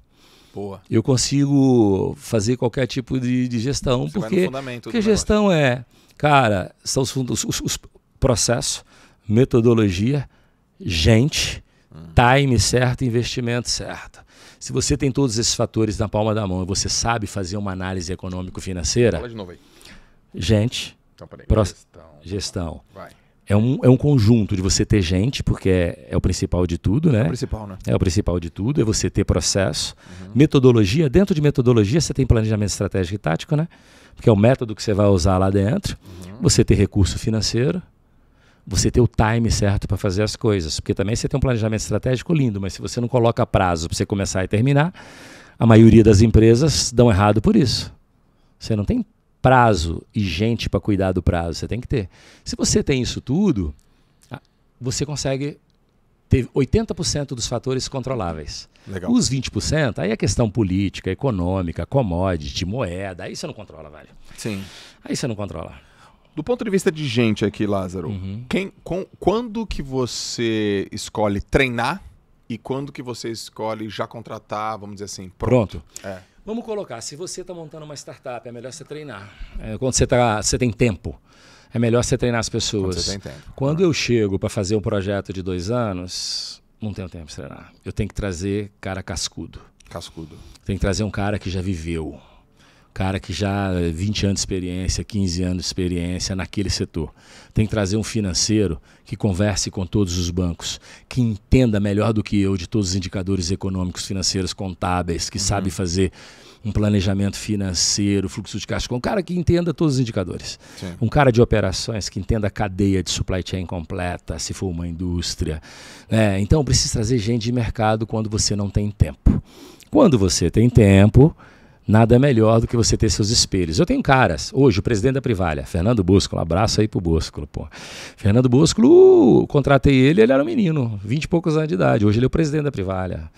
Boa. Eu consigo fazer qualquer tipo de, de gestão, Você porque, porque gestão é, cara, são os, os, os processos, metodologia, gente, hum. time certo, investimento certo. Se você tem todos esses fatores na palma da mão e você sabe fazer uma análise econômico-financeira. Fala de novo aí. Gente. Então, peraí. Pro... Gestão. Gestão. Vai. É um, é um conjunto de você ter gente, porque é, é o principal de tudo, né? É o principal, né? É o principal de tudo, é você ter processo. Uhum. Metodologia, dentro de metodologia você tem planejamento estratégico e tático, né? Porque é o método que você vai usar lá dentro. Uhum. Você ter recurso financeiro, você ter o time certo para fazer as coisas. Porque também você tem um planejamento estratégico lindo, mas se você não coloca prazo para você começar e terminar, a maioria das empresas dão errado por isso. Você não tem prazo e gente para cuidar do prazo, você tem que ter. Se você tem isso tudo, você consegue ter 80% dos fatores controláveis. Legal. Os 20%, aí a é questão política, econômica, commodity, moeda, aí você não controla, velho. Sim. Aí você não controla. Do ponto de vista de gente aqui, Lázaro, uhum. quem, com, quando que você escolhe treinar e quando que você escolhe já contratar, vamos dizer assim, pronto? pronto. É. Vamos colocar, se você está montando uma startup, é melhor você treinar. É, quando você, tá, você tem tempo é melhor você treinar as pessoas. Quando, Quando eu chego para fazer um projeto de dois anos, não tenho tempo para treinar. Eu tenho que trazer cara cascudo. Cascudo. Tem que trazer um cara que já viveu cara que já 20 anos de experiência, 15 anos de experiência naquele setor. Tem que trazer um financeiro que converse com todos os bancos, que entenda melhor do que eu de todos os indicadores econômicos, financeiros, contábeis, que uhum. sabe fazer um planejamento financeiro, fluxo de caixa, um cara que entenda todos os indicadores. Sim. Um cara de operações que entenda a cadeia de supply chain completa, se for uma indústria. É, então precisa trazer gente de mercado quando você não tem tempo. Quando você tem tempo, nada melhor do que você ter seus espelhos. Eu tenho caras, hoje, o presidente da Privalha, Fernando Búsculo, abraço aí pro Búsculo, pô. Fernando Búsculo, uh, contratei ele, ele era um menino, vinte e poucos anos de idade, hoje ele é o presidente da Privalha.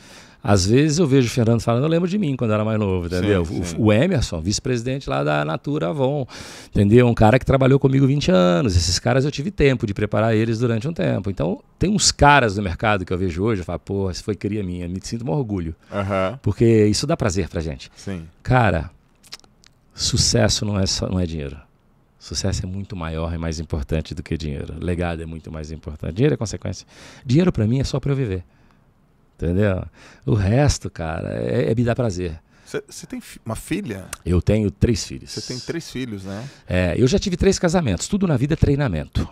Às vezes eu vejo o Fernando falando, eu lembro de mim quando era mais novo, entendeu? Sim, sim. O, Emerson, vice-presidente lá da Natura Avon, entendeu? Um cara que trabalhou comigo 20 anos. Esses caras eu tive tempo de preparar eles durante um tempo. Então, tem uns caras no mercado que eu vejo hoje, eu falo, pô, isso foi cria minha, me sinto um orgulho. Uhum. Porque isso dá prazer pra gente. Sim. Cara, sucesso não é, só, não é dinheiro. Sucesso é muito maior e mais importante do que dinheiro. Legado é muito mais importante. Dinheiro é consequência. Dinheiro para mim é só para eu viver. Entendeu? O resto, cara, é, é me dar prazer. Você tem uma filha? Eu tenho três filhos. Você tem três filhos, né? É, eu já tive três casamentos. Tudo na vida é treinamento.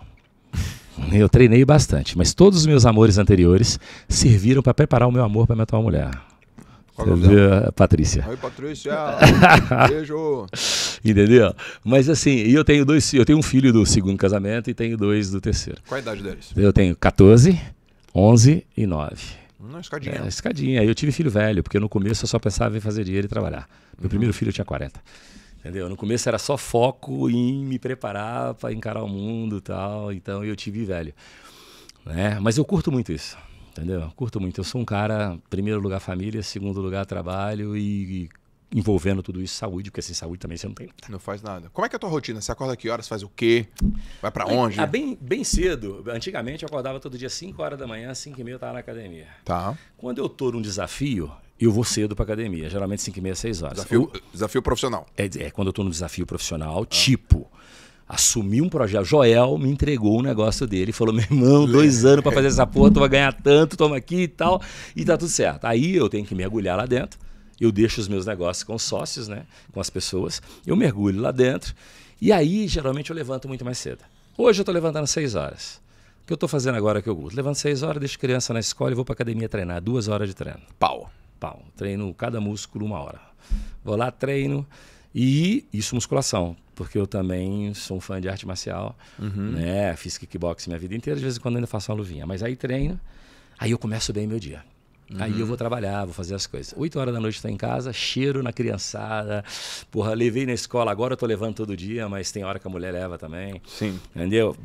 eu treinei bastante, mas todos os meus amores anteriores serviram para preparar o meu amor para minha atual mulher. Qual é Entendeu? Patrícia. Oi, Patrícia. Beijo. Entendeu? Mas assim, eu tenho dois, eu tenho um filho do segundo casamento e tenho dois do terceiro. Qual a idade deles? Eu tenho 14, 11 e 9. Uma escadinha. É, escadinha. Eu tive filho velho, porque no começo eu só pensava em fazer dinheiro e trabalhar. Meu uhum. primeiro filho eu tinha 40. Entendeu? No começo era só foco em me preparar para encarar o mundo e tal. Então eu tive velho. Né? Mas eu curto muito isso. Entendeu? Curto muito. Eu sou um cara, primeiro lugar família, segundo lugar trabalho e, e envolvendo tudo isso saúde, porque sem saúde também você não tem nada. Não faz nada. Como é que é a tua rotina? Você acorda que horas, faz o quê? Vai para onde? Ah, bem, bem cedo. Antigamente eu acordava todo dia 5 horas da manhã, 5 e meia eu tava na academia. Tá. Quando eu tô num desafio, eu vou cedo para academia, geralmente 5 e meia, 6 horas. Desafio, eu, desafio profissional. É, é, quando eu tô num desafio profissional, ah. tipo assumi um projeto. Joel me entregou um negócio dele e falou: meu irmão, dois anos para fazer essa porra, tu vai ganhar tanto, toma aqui e tal, e tá tudo certo. Aí eu tenho que mergulhar lá dentro eu deixo os meus negócios com os sócios, né? com as pessoas, eu mergulho lá dentro e aí geralmente eu levanto muito mais cedo. Hoje eu estou levantando 6 horas. O que eu estou fazendo agora que eu gosto? Levanto 6 horas, deixo criança na escola e vou para academia treinar. Duas horas de treino. Pau. Pau. Treino cada músculo uma hora. Vou lá, treino. E isso musculação, porque eu também sou um fã de arte marcial, uhum. né? Fiz kickboxing minha vida inteira, de vez em quando ainda faço uma luvinha. Mas aí treino, aí eu começo bem meu dia. Uhum. Aí eu uhum. vou trabalhar, vou fazer as coisas. Oito horas da noite estou em casa, cheiro na criançada. Porra, levei na escola, agora eu tô levando todo dia, mas tem hora que a mulher leva também. Sim. Entendeu?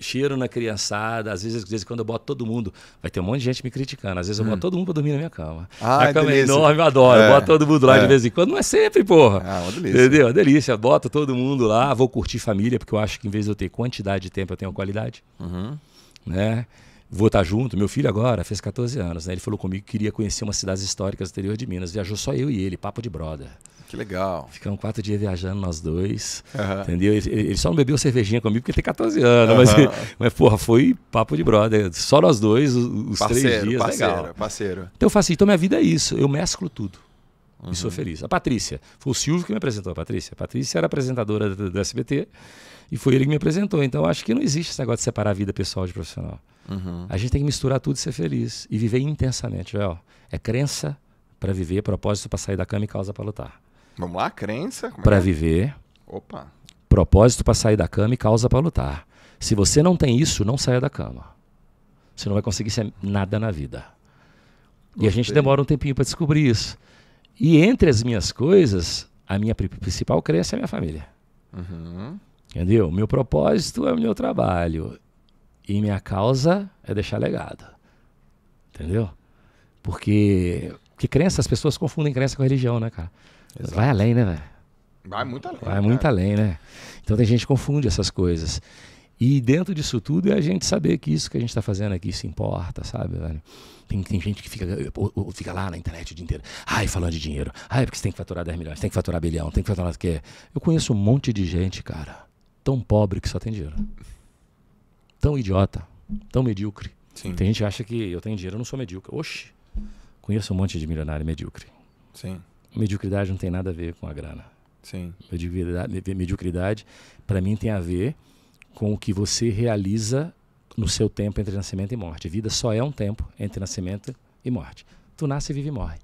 cheiro na criançada. Às vezes, às vezes, quando eu boto todo mundo, vai ter um monte de gente me criticando. Às vezes eu boto hum. todo mundo pra dormir na minha cama. Ah, a é cama é delícia. é enorme, eu adoro. É. Boto todo mundo lá é. de vez em quando. Não é sempre, porra. Ah, uma delícia. Entendeu? Uma é delícia. Boto todo mundo lá, vou curtir família, porque eu acho que em vez de eu ter quantidade de tempo, eu tenho qualidade. Uhum. Né? vou estar junto. Meu filho agora fez 14 anos, né? Ele falou comigo que queria conhecer umas cidades históricas do interior de Minas. Viajou só eu e ele, papo de brother. Que legal. Ficamos quatro dias viajando nós dois, uhum. entendeu? Ele, ele, só não bebeu cervejinha comigo porque tem 14 anos, uhum. mas, mas, porra, foi papo de brother. Só nós dois, os parceiro, três dias, parceiro, legal. Parceiro, Então eu faço assim, então minha vida é isso, eu mesclo tudo. Uhum. E sou uhum. feliz. A Patrícia, foi o Silvio que me apresentou a Patrícia. A Patrícia era apresentadora do, do SBT e foi ele que me apresentou. Então acho que não existe esse negócio de separar a vida pessoal de profissional. Uhum. A gente tem que misturar tudo e ser feliz. E viver intensamente. Véio. É crença para viver, propósito para sair da cama e causa para lutar. Vamos lá, crença. É para é? viver. Opa. Propósito para sair da cama e causa para lutar. Se você não tem isso, não saia da cama. Você não vai conseguir ser nada na vida. Gostei. E a gente demora um tempinho para descobrir isso. E entre as minhas coisas, a minha principal crença é a minha família. Uhum. Entendeu? Meu propósito é o meu trabalho. E minha causa é deixar legado. Entendeu? Porque que crença, as pessoas confundem crença com religião, né, cara? Exato. Vai além, né, velho? Vai muito além. Vai cara. muito além, né? Então tem gente que confunde essas coisas. E dentro disso tudo é a gente saber que isso que a gente está fazendo aqui se importa, sabe, velho? Tem, tem gente que fica, ou, ou fica lá na internet o dia inteiro, ai, falando de dinheiro, ai, porque você tem que faturar 10 milhões, tem que faturar bilhão, tem que faturar o que Eu conheço um monte de gente, cara, tão pobre que só tem dinheiro tão idiota, tão medíocre. Sim. Tem gente que acha que eu tenho dinheiro, eu não sou medíocre. Oxi, conheço um monte de milionário medíocre. Sim. Mediocridade não tem nada a ver com a grana. Sim. Mediocridade, mediocridade para mim, tem a ver com o que você realiza no seu tempo entre nascimento e morte. Vida só é um tempo entre nascimento e morte. Tu nasce, vive e morre.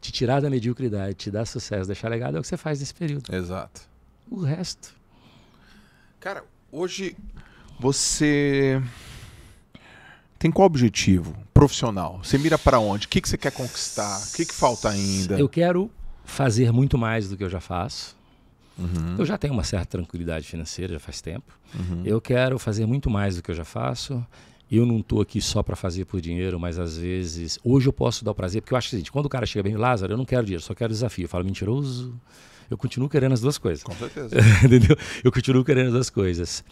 Te tirar da mediocridade, te dar sucesso, deixar legado é o que você faz nesse período. Exato. O resto. Cara, hoje você tem qual objetivo profissional? Você mira para onde? O que, que você quer conquistar? O que, que falta ainda? Eu quero fazer muito mais do que eu já faço. Uhum. Eu já tenho uma certa tranquilidade financeira, já faz tempo. Uhum. Eu quero fazer muito mais do que eu já faço. Eu não estou aqui só para fazer por dinheiro, mas às vezes. Hoje eu posso dar o prazer, porque eu acho é o seguinte: quando o cara chega bem, Lázaro, eu não quero dinheiro, só quero desafio. Eu falo, mentiroso. Eu continuo querendo as duas coisas. Com certeza. Entendeu? Eu continuo querendo as duas coisas.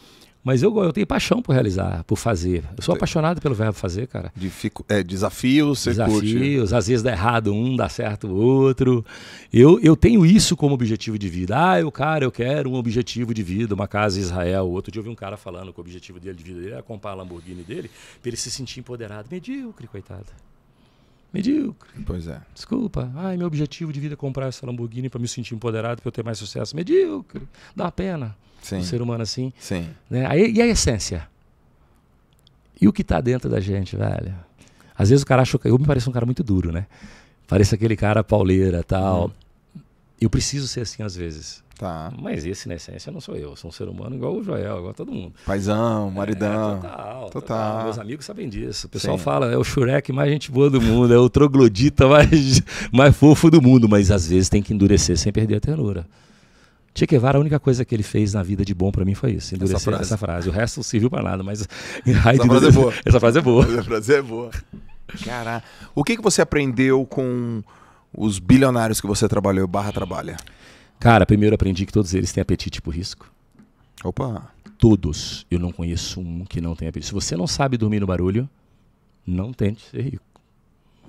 Mas eu, eu tenho paixão por realizar, por fazer. Eu sou apaixonado pelo verbo fazer, cara. Dificu é, desafios, você Desafios, curte. às vezes dá errado um, dá certo o outro. Eu, eu tenho isso como objetivo de vida. Ah, eu, cara, eu quero um objetivo de vida, uma casa em Israel. Outro dia eu vi um cara falando que o objetivo dele de vida é era comprar a Lamborghini dele para ele se sentir empoderado. Medíocre, coitado. Medíocre. Pois é. Desculpa. Ai, meu objetivo de vida é comprar essa Lamborghini para me sentir empoderado, para eu ter mais sucesso. Medíocre. Dá pena. Sim. um ser humano assim. Sim. Né? Aí, e a essência? E o que está dentro da gente, velho? Às vezes o cara acha. Eu me pareço um cara muito duro, né? Pareço aquele cara pauleira tal. Hum. Eu preciso ser assim às vezes. Tá. Mas esse, na né, essência, não sou eu. Sou um ser humano igual o Joel, igual todo mundo. Paizão, maridão. É, total, total, total, Meus amigos sabem disso. O pessoal Sim. fala, é o Shurek mais gente boa do mundo, é o troglodita mais, mais fofo do mundo. Mas às vezes tem que endurecer sem perder a ternura. Che Guevara, a única coisa que ele fez na vida de bom para mim foi isso, endurecer essa frase. essa frase. O resto serviu para nada, mas... essa, frase é boa. essa frase é boa. Essa frase é boa. o que, que você aprendeu com os bilionários que você trabalhou, barra trabalha? Cara, primeiro aprendi que todos eles têm apetite por risco. Opa! Todos. Eu não conheço um que não tenha apetite. Se você não sabe dormir no barulho, não tente ser rico.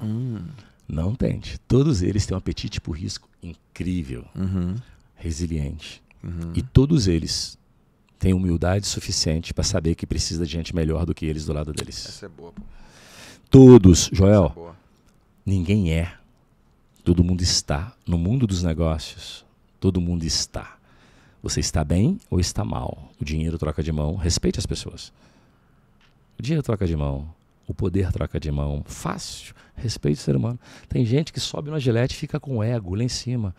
Hum. Não tente. Todos eles têm um apetite por risco incrível. Uhum resiliente. Uhum. E todos eles têm humildade suficiente para saber que precisa de gente melhor do que eles do lado deles. Essa é boa. Pô. Todos, é Joel, é ninguém é. Todo mundo está. No mundo dos negócios, todo mundo está. Você está bem ou está mal? O dinheiro troca de mão. Respeite as pessoas. O dinheiro troca de mão. O poder troca de mão. Fácil. Respeite o ser humano. Tem gente que sobe na gilete e fica com o ego lá em cima.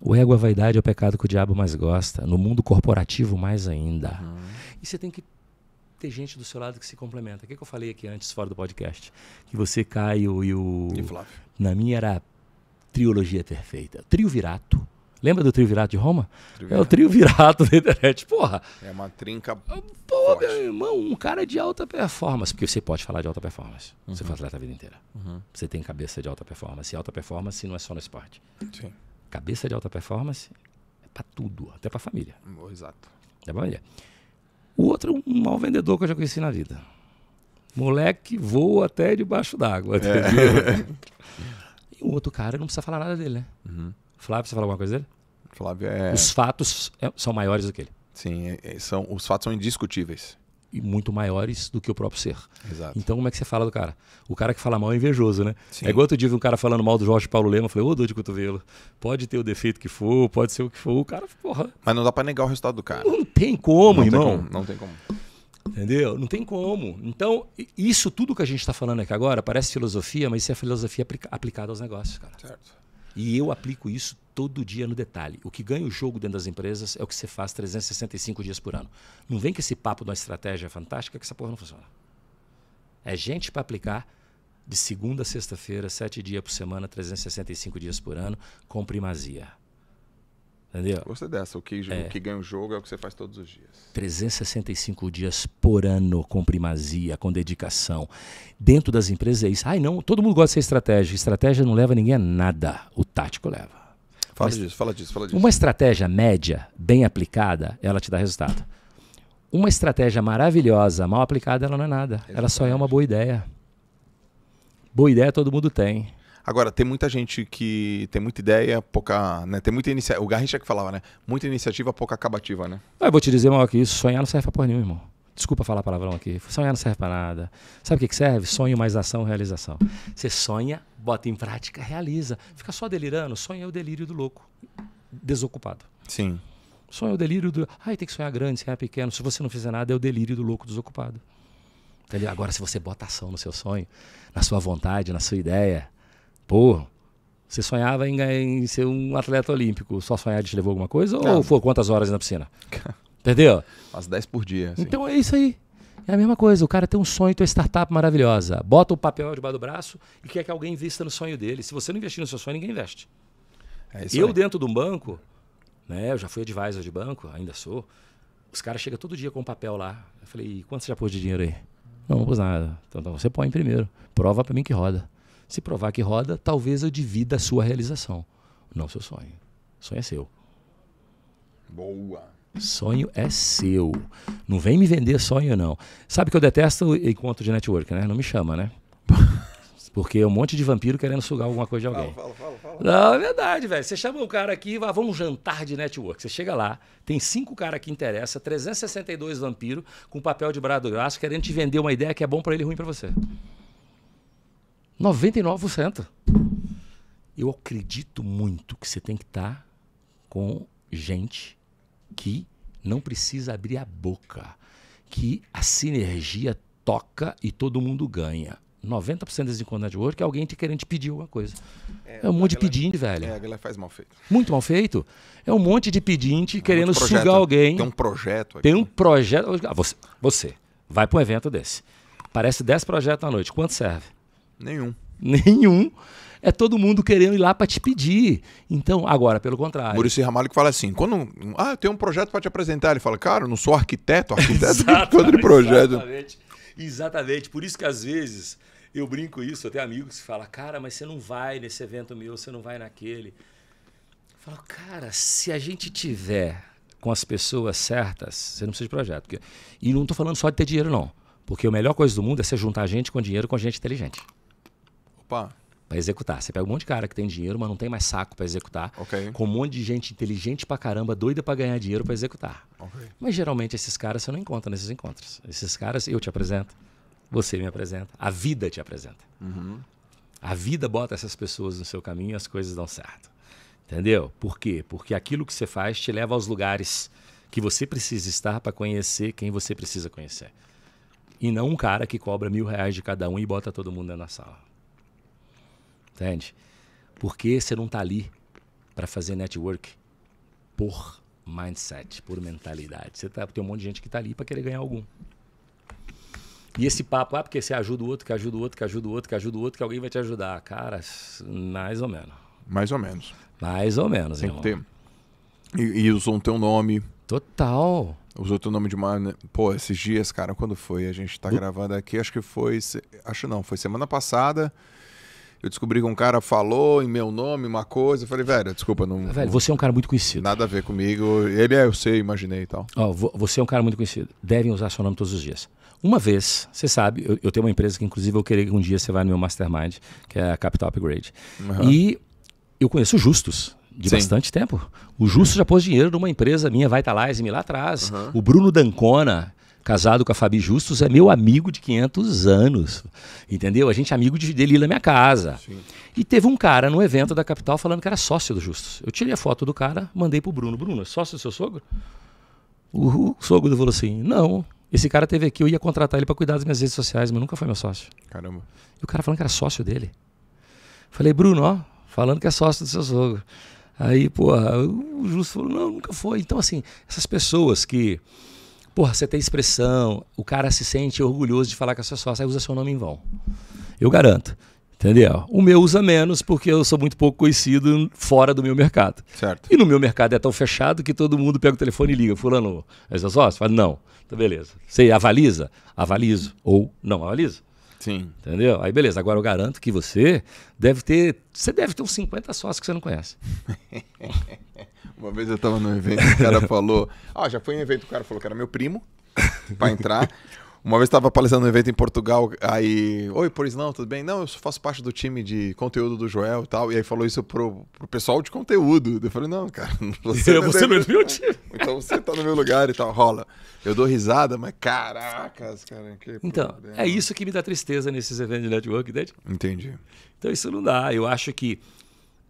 O ego, a é vaidade é o pecado que o diabo mais gosta, no mundo corporativo mais ainda. Uhum. E você tem que ter gente do seu lado que se complementa. O que, que eu falei aqui antes, fora do podcast? Que você, Caio e o. E Flávio. Na minha era trilogia perfeita. Trio Virato. Lembra do trio virato de Roma? Trio é o trio virato da internet, porra. É uma trinca. Ah, pô, meu irmão, um cara de alta performance. Porque você pode falar de alta performance. Uhum. Você faz atleta a vida inteira. Uhum. Você tem cabeça de alta performance. E alta performance não é só no esporte. Sim. Cabeça de alta performance é para tudo, até para a família. Exato. É para família. O outro é um mau vendedor que eu já conheci na vida. Moleque voa até debaixo d'água, é. e o outro cara não precisa falar nada dele, né? Uhum. Flávio, precisa falar alguma coisa dele? Flávio é... Os fatos é, são maiores do que ele. Sim, é, é, são, os fatos são indiscutíveis muito maiores do que o próprio ser. Exato. Então, como é que você fala do cara? O cara que fala mal é invejoso, né? Sim. É igual outro dia vi um cara falando mal do Jorge Paulo Lema, eu falei, ô, dor de cotovelo, pode ter o defeito que for, pode ser o que for, o cara, porra. Mas não dá para negar o resultado do cara. Não tem como, não irmão. Tem como, não tem como. Entendeu? Não tem como. Então, isso tudo que a gente está falando aqui agora parece filosofia, mas isso é filosofia aplicada aos negócios, cara. Certo. E eu aplico isso todo dia no detalhe. O que ganha o jogo dentro das empresas é o que você faz 365 dias por ano. Não vem com esse papo de uma estratégia fantástica que essa porra não funciona. É gente para aplicar de segunda a sexta-feira, sete dias por semana, 365 dias por ano, com primazia. Entendeu? Gostei dessa. O que, é. o que ganha o jogo é o que você faz todos os dias. 365 dias por ano com primazia, com dedicação. Dentro das empresas é isso. Ai, não, todo mundo gosta de ser estratégia. Estratégia não leva ninguém a nada. O tático leva. Fala Mas, disso, fala disso, fala disso. Uma estratégia média, bem aplicada, ela te dá resultado. Uma estratégia maravilhosa, mal aplicada, ela não é nada. Exatamente. Ela só é uma boa ideia. Boa ideia todo mundo tem. Agora, tem muita gente que tem muita ideia, pouca. Né? Tem muita iniciativa O Garrincha que falava, né? Muita iniciativa, pouca acabativa, né? Ah, eu vou te dizer, maior que isso sonhar não serve pra porra nenhuma, irmão. Desculpa falar palavrão aqui. Sonhar não serve pra nada. Sabe o que, que serve? Sonho mais ação, realização. Você sonha, bota em prática, realiza. Fica só delirando. Sonho é o delírio do louco, desocupado. Sim. Sonho é o delírio do. Ai, tem que sonhar grande, sonhar pequeno. Se você não fizer nada, é o delírio do louco desocupado. Entendeu? Agora, se você bota ação no seu sonho, na sua vontade, na sua ideia, Pô, você sonhava em, em, ser um atleta olímpico, só sonhar te levou alguma coisa? Não. Ou foi quantas horas na piscina? Entendeu? Umas 10 por dia. Assim. Então é isso aí. É a mesma coisa, o cara tem um sonho, tem uma startup maravilhosa. Bota o papel debaixo do braço e quer que alguém invista no sonho dele. Se você não investir no seu sonho, ninguém investe. É eu, aí. dentro de um banco, né, eu já fui advisor de banco, ainda sou. Os caras chegam todo dia com um papel lá. Eu falei, quanto você já pôs de dinheiro aí? Não, não pôs nada. Então, então você põe primeiro. Prova para mim que roda. Se provar que roda, talvez eu divida a sua realização, não é seu sonho. Sonho é seu. Boa. Sonho é seu. Não vem me vender sonho, não. Sabe que eu detesto encontro de network, né? Não me chama, né? Porque é um monte de vampiro querendo sugar alguma coisa de alguém. Fala, fala, fala, não, é verdade, velho. Você chama o cara aqui, vai, vamos jantar de network. Você chega lá, tem cinco caras que interessa, 362 vampiros com papel de brado graço querendo te vender uma ideia que é bom para ele e ruim para você. 99%. Eu acredito muito que você tem que estar tá com gente que não precisa abrir a boca, que a sinergia toca e todo mundo ganha. 90% das encontros de hoje que é alguém te querendo te pedir alguma coisa. É, é um monte de pedinte, velho. É, a galera faz mal feito. Muito mal feito. É um monte de pedinte é um querendo projeto, sugar alguém. Tem um projeto aqui. Tem um projeto. Ah, você, você vai para um evento desse. Parece 10 projetos à noite. Quanto serve? Nenhum. Nenhum. É todo mundo querendo ir lá para te pedir. Então, agora, pelo contrário. Murici Ramalho que fala assim: quando. Ah, eu tenho um projeto para te apresentar. Ele fala, cara, eu não sou arquiteto, arquiteto é todo de projeto. Exatamente. Exatamente. Por isso que às vezes eu brinco isso, eu tenho amigos que falam, cara, mas você não vai nesse evento meu, você não vai naquele. Eu falo, cara, se a gente tiver com as pessoas certas, você não precisa de projeto. E não estou falando só de ter dinheiro, não. Porque a melhor coisa do mundo é você juntar gente com dinheiro com gente inteligente para executar. Você pega um monte de cara que tem dinheiro, mas não tem mais saco para executar. Okay. Com um monte de gente inteligente pra caramba, doida para ganhar dinheiro para executar. Okay. Mas geralmente esses caras você não encontra nesses encontros. Esses caras eu te apresento, você me apresenta, a vida te apresenta. Uhum. A vida bota essas pessoas no seu caminho e as coisas dão certo. Entendeu? Por quê? Porque aquilo que você faz te leva aos lugares que você precisa estar para conhecer quem você precisa conhecer. E não um cara que cobra mil reais de cada um e bota todo mundo na sala entende? Porque você não está ali para fazer network por mindset, por mentalidade. Você tá, tem um monte de gente que está ali para querer ganhar algum. E esse papo, ah, porque você ajuda o outro, que ajuda o outro, que ajuda o outro, que ajuda o outro, que alguém vai te ajudar. Cara, mais ou menos. Mais ou menos. Mais ou menos, Tem irmão. que ter. E, e usam teu nome. Total. Usou teu nome de uma. Pô, esses dias, cara, quando foi? A gente tá Do... gravando aqui, acho que foi. Acho não, foi semana passada eu descobri que um cara falou em meu nome uma coisa. Eu falei, velho, desculpa, não. Velho, você é um cara muito conhecido. Nada a ver comigo. Ele é, eu sei, imaginei e tal. oh, você é um cara muito conhecido. Devem usar seu nome todos os dias. Uma vez, você sabe, eu, eu, tenho uma empresa que inclusive eu queria que um dia você vá no meu mastermind, que é a Capital Upgrade. Uhum. E eu conheço Justus de Sim. bastante tempo. O Justo já pôs dinheiro numa empresa minha, Vitalize-me, lá atrás. Uhum. O Bruno Dancona, casado com a Fabi Justus, é meu amigo de 500 anos, entendeu? A gente é amigo de, dele na minha casa. Sim. E teve um cara no evento da capital falando que era sócio do Justus. Eu tirei a foto do cara, mandei pro Bruno. Bruno, é sócio do seu sogro? O, o sogro falou assim, não, esse cara teve aqui, eu ia contratar ele para cuidar das minhas redes sociais, mas nunca foi meu sócio. Caramba. E o cara falando que era sócio dele. Falei, Bruno, ó, falando que é sócio do seu sogro. Aí, porra, o Justo falou, não, nunca foi. Então, assim, essas pessoas que Porra, você tem expressão, o cara se sente orgulhoso de falar com a sua sócia e usa seu nome em vão. Eu garanto. Entendeu? O meu usa menos porque eu sou muito pouco conhecido fora do meu mercado. Certo. E no meu mercado é tão fechado que todo mundo pega o telefone e liga. Fulano, é seu sócio? Fala, não. Então, beleza. Você avaliza? Avalizo. Ou não avalizo. Sim. Entendeu? Aí, beleza. Agora eu garanto que você deve ter... Você deve ter uns 50 sócios que você não conhece. Uma vez eu tava num evento, o cara falou. Ah, já foi em um evento, o cara falou que era meu primo pra entrar. Uma vez estava palestrando um evento em Portugal, aí. Oi, pois não, tudo bem? Não, eu faço parte do time de conteúdo do Joel e tal. E aí falou isso pro, pro pessoal de conteúdo. Eu falei, não, cara, você, eu, não, você não é do meu time. Então você tá no meu lugar e tal. Rola. Eu dou risada, mas caracas, cara. Que então, problema. é isso que me dá tristeza nesses eventos de network, entende? Entendi. Então isso não dá. Eu acho que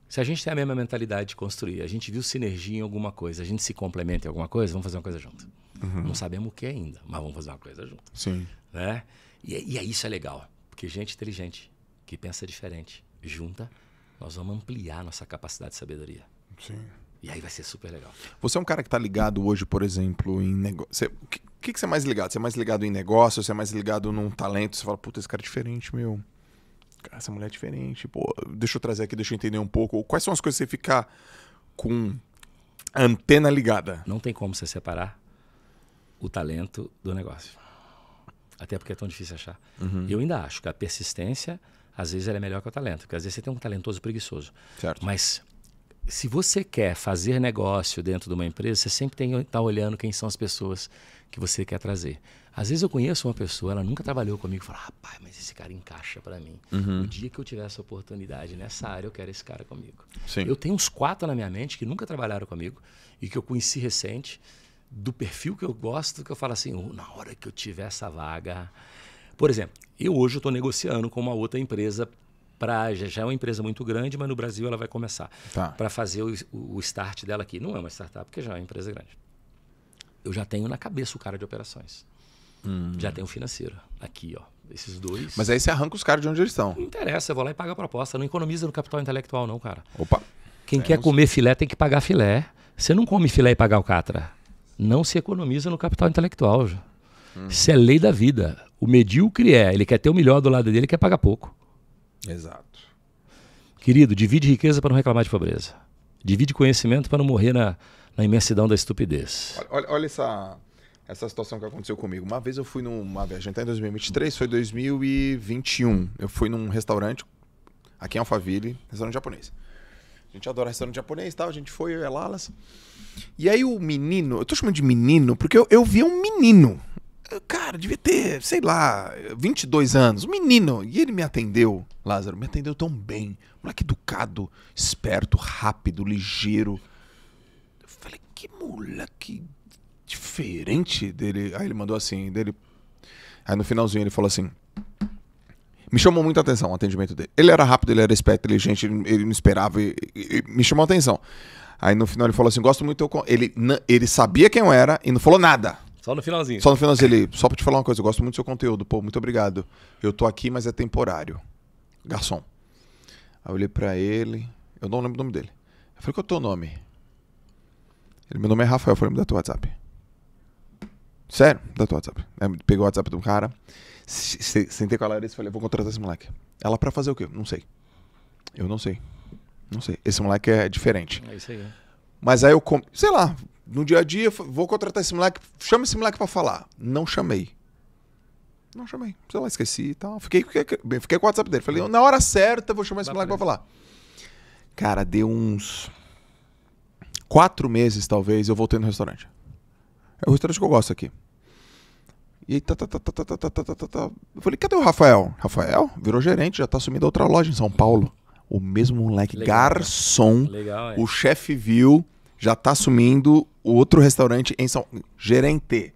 se a gente tem a mesma mentalidade de construir, a gente viu sinergia em alguma coisa, a gente se complementa em alguma coisa, vamos fazer uma coisa junto. Uhum. Não sabemos o que ainda, mas vamos fazer uma coisa junto. Sim. Né? E, e isso é legal, porque gente inteligente, que pensa diferente, junta, nós vamos ampliar nossa capacidade de sabedoria. Sim. E aí vai ser super legal. Você é um cara que está ligado hoje, por exemplo, em negócio. O que, que, que você é mais ligado? Você é mais ligado em negócio? Você é mais ligado num talento? Você fala, puta, esse cara é diferente, meu cara, essa mulher é diferente. Pô, deixa eu trazer aqui, deixa eu entender um pouco. Quais são as coisas que você ficar com a antena ligada? Não tem como você separar o talento do negócio. Até porque é tão difícil achar. Uhum. Eu ainda acho que a persistência, às vezes, ela é melhor que o talento. Porque às vezes você tem um talentoso preguiçoso. Certo. Mas se você quer fazer negócio dentro de uma empresa, você sempre tem que estar tá olhando quem são as pessoas que você quer trazer. Às vezes eu conheço uma pessoa, ela nunca trabalhou comigo, fala, rapaz, mas esse cara encaixa para mim. Uhum. O dia que eu tiver essa oportunidade nessa área, eu quero esse cara comigo. Sim. Eu tenho uns quatro na minha mente que nunca trabalharam comigo e que eu conheci recente, do perfil que eu gosto, que eu falo assim, oh, na hora que eu tiver essa vaga. Por exemplo, eu hoje estou negociando com uma outra empresa para já é uma empresa muito grande, mas no Brasil ela vai começar tá. para fazer o, o, start dela aqui. Não é uma startup porque já é uma empresa grande. Eu já tenho na cabeça o cara de operações. Hum. Já tenho o financeiro aqui, ó. Esses dois. Mas aí você arranca os caras de onde eles estão. Não interessa, eu vou lá e pago a proposta. Não economiza no capital intelectual, não, cara. Opa. Quem quer comer filé tem que pagar filé. Você não come filé e paga o catra. Não se economiza no capital intelectual. Hum. Isso é lei da vida. O medíocre é, ele quer ter o melhor do lado dele, quer pagar pouco. Exato. Querido, divide riqueza para não reclamar de pobreza. Divide conhecimento para não morrer na, na imensidão da estupidez. Olha, olha, essa, essa situação que aconteceu comigo. Uma vez eu fui numa viagem, tá em 2023, foi 2021. Eu fui num restaurante aqui em Alphaville, restaurante japonês. A gente adora restaurante japonês e tal, a gente foi, eu e a Lalas. E aí o menino, eu tô chamando de menino porque eu, eu vi um menino Cara, devia ter, sei lá, 22 anos, um menino. E ele me atendeu, Lázaro, me atendeu tão bem. Moleque educado, esperto, rápido, ligeiro. Eu falei, que moleque diferente dele. Aí ele mandou assim, dele. Aí no finalzinho ele falou assim. Me chamou muita atenção o atendimento dele. Ele era rápido, ele era esperto, inteligente, ele, não esperava. E, e, e, me chamou a atenção. Aí no final ele falou assim: Gosto muito do teu. Ele, ele sabia quem eu era e não falou nada. Só no finalzinho. Só no finalzinho ele. Só pra te falar uma coisa, eu gosto muito do seu conteúdo, pô, muito obrigado. Eu tô aqui, mas é temporário. Garçom. Aí eu olhei pra ele, eu não lembro o nome dele. Eu falei, qual é o teu nome? Ele, meu nome é Rafael, eu falei, me dá teu WhatsApp. Sério? Me dá teu WhatsApp. Aí peguei o WhatsApp do cara, sentei com a Larissa e falei, vou contratar esse moleque. Ela pra fazer o quê? Não sei. Eu não sei. Não sei. Esse moleque é diferente. É isso aí. Mas aí eu. Sei lá, no dia a dia, vou contratar esse moleque, chama esse moleque para falar. Não chamei. Não chamei. Sei lá, esqueci e tal. Fiquei, fiquei, fiquei com o WhatsApp dele. Falei, na hora certa, vou chamar esse Dá moleque pra, pra falar. Cara, deu uns quatro meses, talvez, eu voltei no restaurante. É o restaurante que eu gosto aqui. E aí, tá, tá, tá, tá, tá, tá, tá, tá, tá, tá. Eu falei, cadê o Rafael? Rafael virou gerente, já tá assumindo outra loja em São Paulo. O mesmo moleque, Legal, garçom. Legal, é. O chefe viu já está assumindo outro restaurante em São gerente.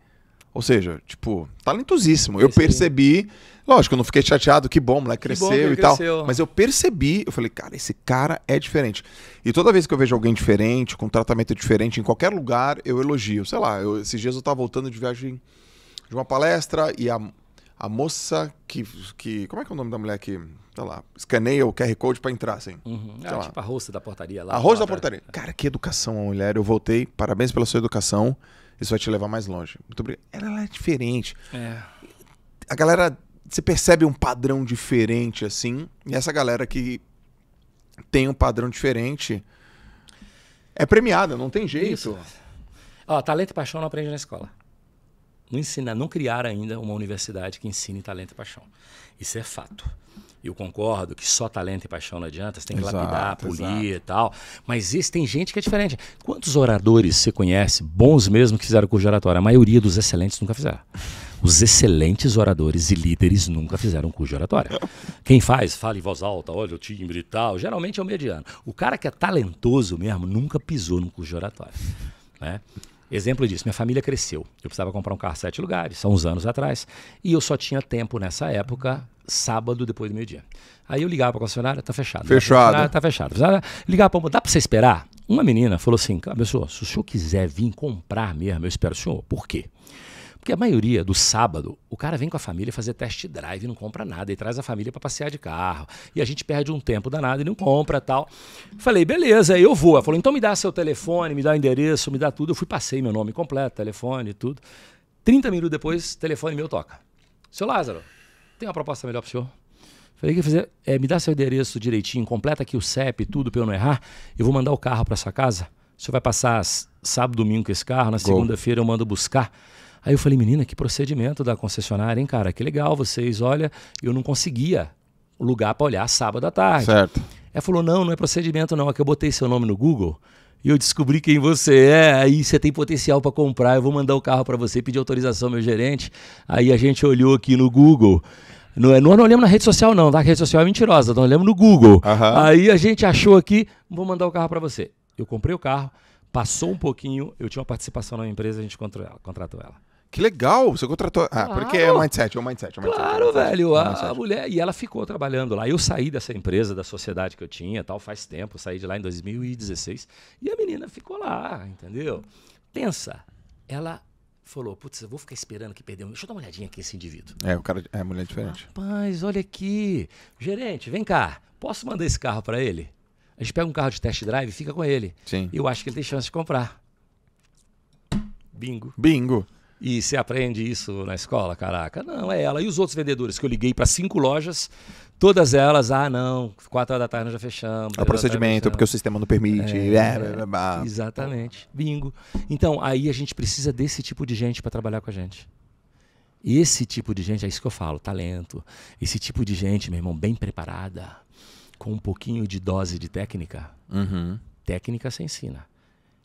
Ou seja, tipo, talentosíssimo. Eu percebi, lógico, eu não fiquei chateado, que bom, moleque cresceu bom e cresceu. tal. Mas eu percebi, eu falei, cara, esse cara é diferente. E toda vez que eu vejo alguém diferente, com tratamento diferente em qualquer lugar, eu elogio. Sei lá, eu, esses dias eu estava voltando de viagem de uma palestra e a, a moça que, que. Como é que é o nome da mulher que sei tá lá, escaneia o QR Code para entrar, assim. Uhum. Ah, tipo a roça da portaria lá. A roça da portaria. É. Cara, que educação, mulher. Eu voltei, parabéns pela sua educação. Isso vai te levar mais longe. Muito obrigado. Ela é diferente. É. A galera, você percebe um padrão diferente, assim. E essa galera que tem um padrão diferente é premiada, não tem jeito. Isso. Ó, talento e paixão não aprende na escola não ensinar, não criar ainda uma universidade que ensine talento e paixão. Isso é fato eu concordo que só talento e paixão não adianta, você tem que exato, lapidar, polir exato. e tal. Mas esse tem gente que é diferente. Quantos oradores você conhece, bons mesmo, que fizeram curso de oratória? A maioria dos excelentes nunca fizeram. Os excelentes oradores e líderes nunca fizeram curso de oratória. Quem faz, fala em voz alta, olha o timbre e tal, geralmente é o mediano. O cara que é talentoso mesmo nunca pisou num curso de oratória. Né? Exemplo disso, minha família cresceu. Eu precisava comprar um carro sete lugares, há uns anos atrás, e eu só tinha tempo nessa época, sábado depois do meio-dia. Aí eu ligava para a concessionária, tá fechado. Né? Fechado. Tá fechado. Ligava para dá para você esperar? Uma menina falou assim, pessoa, se o senhor quiser vir comprar mesmo, eu espero o senhor. Por quê? Porque a maioria do sábado, o cara vem com a família fazer test drive, não compra nada, e traz a família para passear de carro. E a gente perde um tempo danado e não compra tal. Falei, beleza, eu vou. Ela falou, então me dá seu telefone, me dá o endereço, me dá tudo. Eu fui, passei meu nome completo, telefone, tudo. 30 minutos depois, telefone meu toca. Seu Lázaro, tem uma proposta melhor para o senhor? Falei que fazer, é, me dá seu endereço direitinho, completa aqui o CEP, tudo para eu não errar. Eu vou mandar o carro para sua casa. O senhor vai passar sábado, domingo com esse carro. Na segunda-feira eu mando buscar. Aí eu falei, menina, que procedimento da concessionária, hein, cara? Que legal vocês, olha, eu não conseguia lugar para olhar sábado à tarde. Certo. Ela falou, não, não é procedimento não, é que eu botei seu nome no Google e eu descobri quem você é, aí você tem potencial para comprar, eu vou mandar o carro para você, pedir autorização meu gerente. Aí a gente olhou aqui no Google, não, é, não, não olhamos na rede social não, tá? A rede social é mentirosa, nós olhamos no Google. Uhum. Aí a gente achou aqui, vou mandar o carro para você. Eu comprei o carro, passou um pouquinho, eu tinha uma participação na empresa, a gente contratou ela. Que legal, você contratou. Ah, claro. porque é o mindset, é o mindset. É o mindset é claro, mindset, velho. É a mulher. E ela ficou trabalhando lá. Eu saí dessa empresa, da sociedade que eu tinha tal, faz tempo. Saí de lá em 2016. E a menina ficou lá, entendeu? Pensa, ela falou: Putz, eu vou ficar esperando que perdeu. Deixa eu dar uma olhadinha aqui esse indivíduo. É, o cara é mulher é diferente. Rapaz, olha aqui. Gerente, vem cá. Posso mandar esse carro para ele? A gente pega um carro de test drive e fica com ele. Sim. Eu acho que ele tem chance de comprar. Bingo. Bingo. E se aprende isso na escola, caraca. Não, é ela. E os outros vendedores que eu liguei para cinco lojas, todas elas, ah, não, quatro horas da tarde nós já fechamos. É o tá procedimento, porque o sistema não permite. É, né? é, exatamente. Bingo. Então, aí a gente precisa desse tipo de gente para trabalhar com a gente. Esse tipo de gente, é isso que eu falo, talento. Esse tipo de gente, meu irmão, bem preparada, com um pouquinho de dose de técnica. Uhum. Técnica se ensina.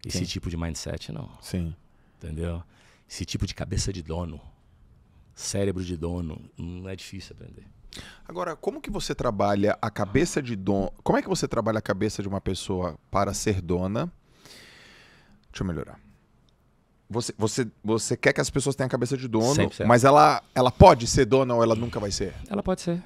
Esse Sim. tipo de mindset, não. Sim. Entendeu? Esse tipo de cabeça de dono, cérebro de dono, não hum, é difícil aprender. Agora, como que você trabalha a cabeça de dono? Como é que você trabalha a cabeça de uma pessoa para ser dona? Deixa eu melhorar. Você, você, você quer que as pessoas tenham a cabeça de dono, mas ela, ela pode ser dona ou ela nunca vai ser? Ela pode ser.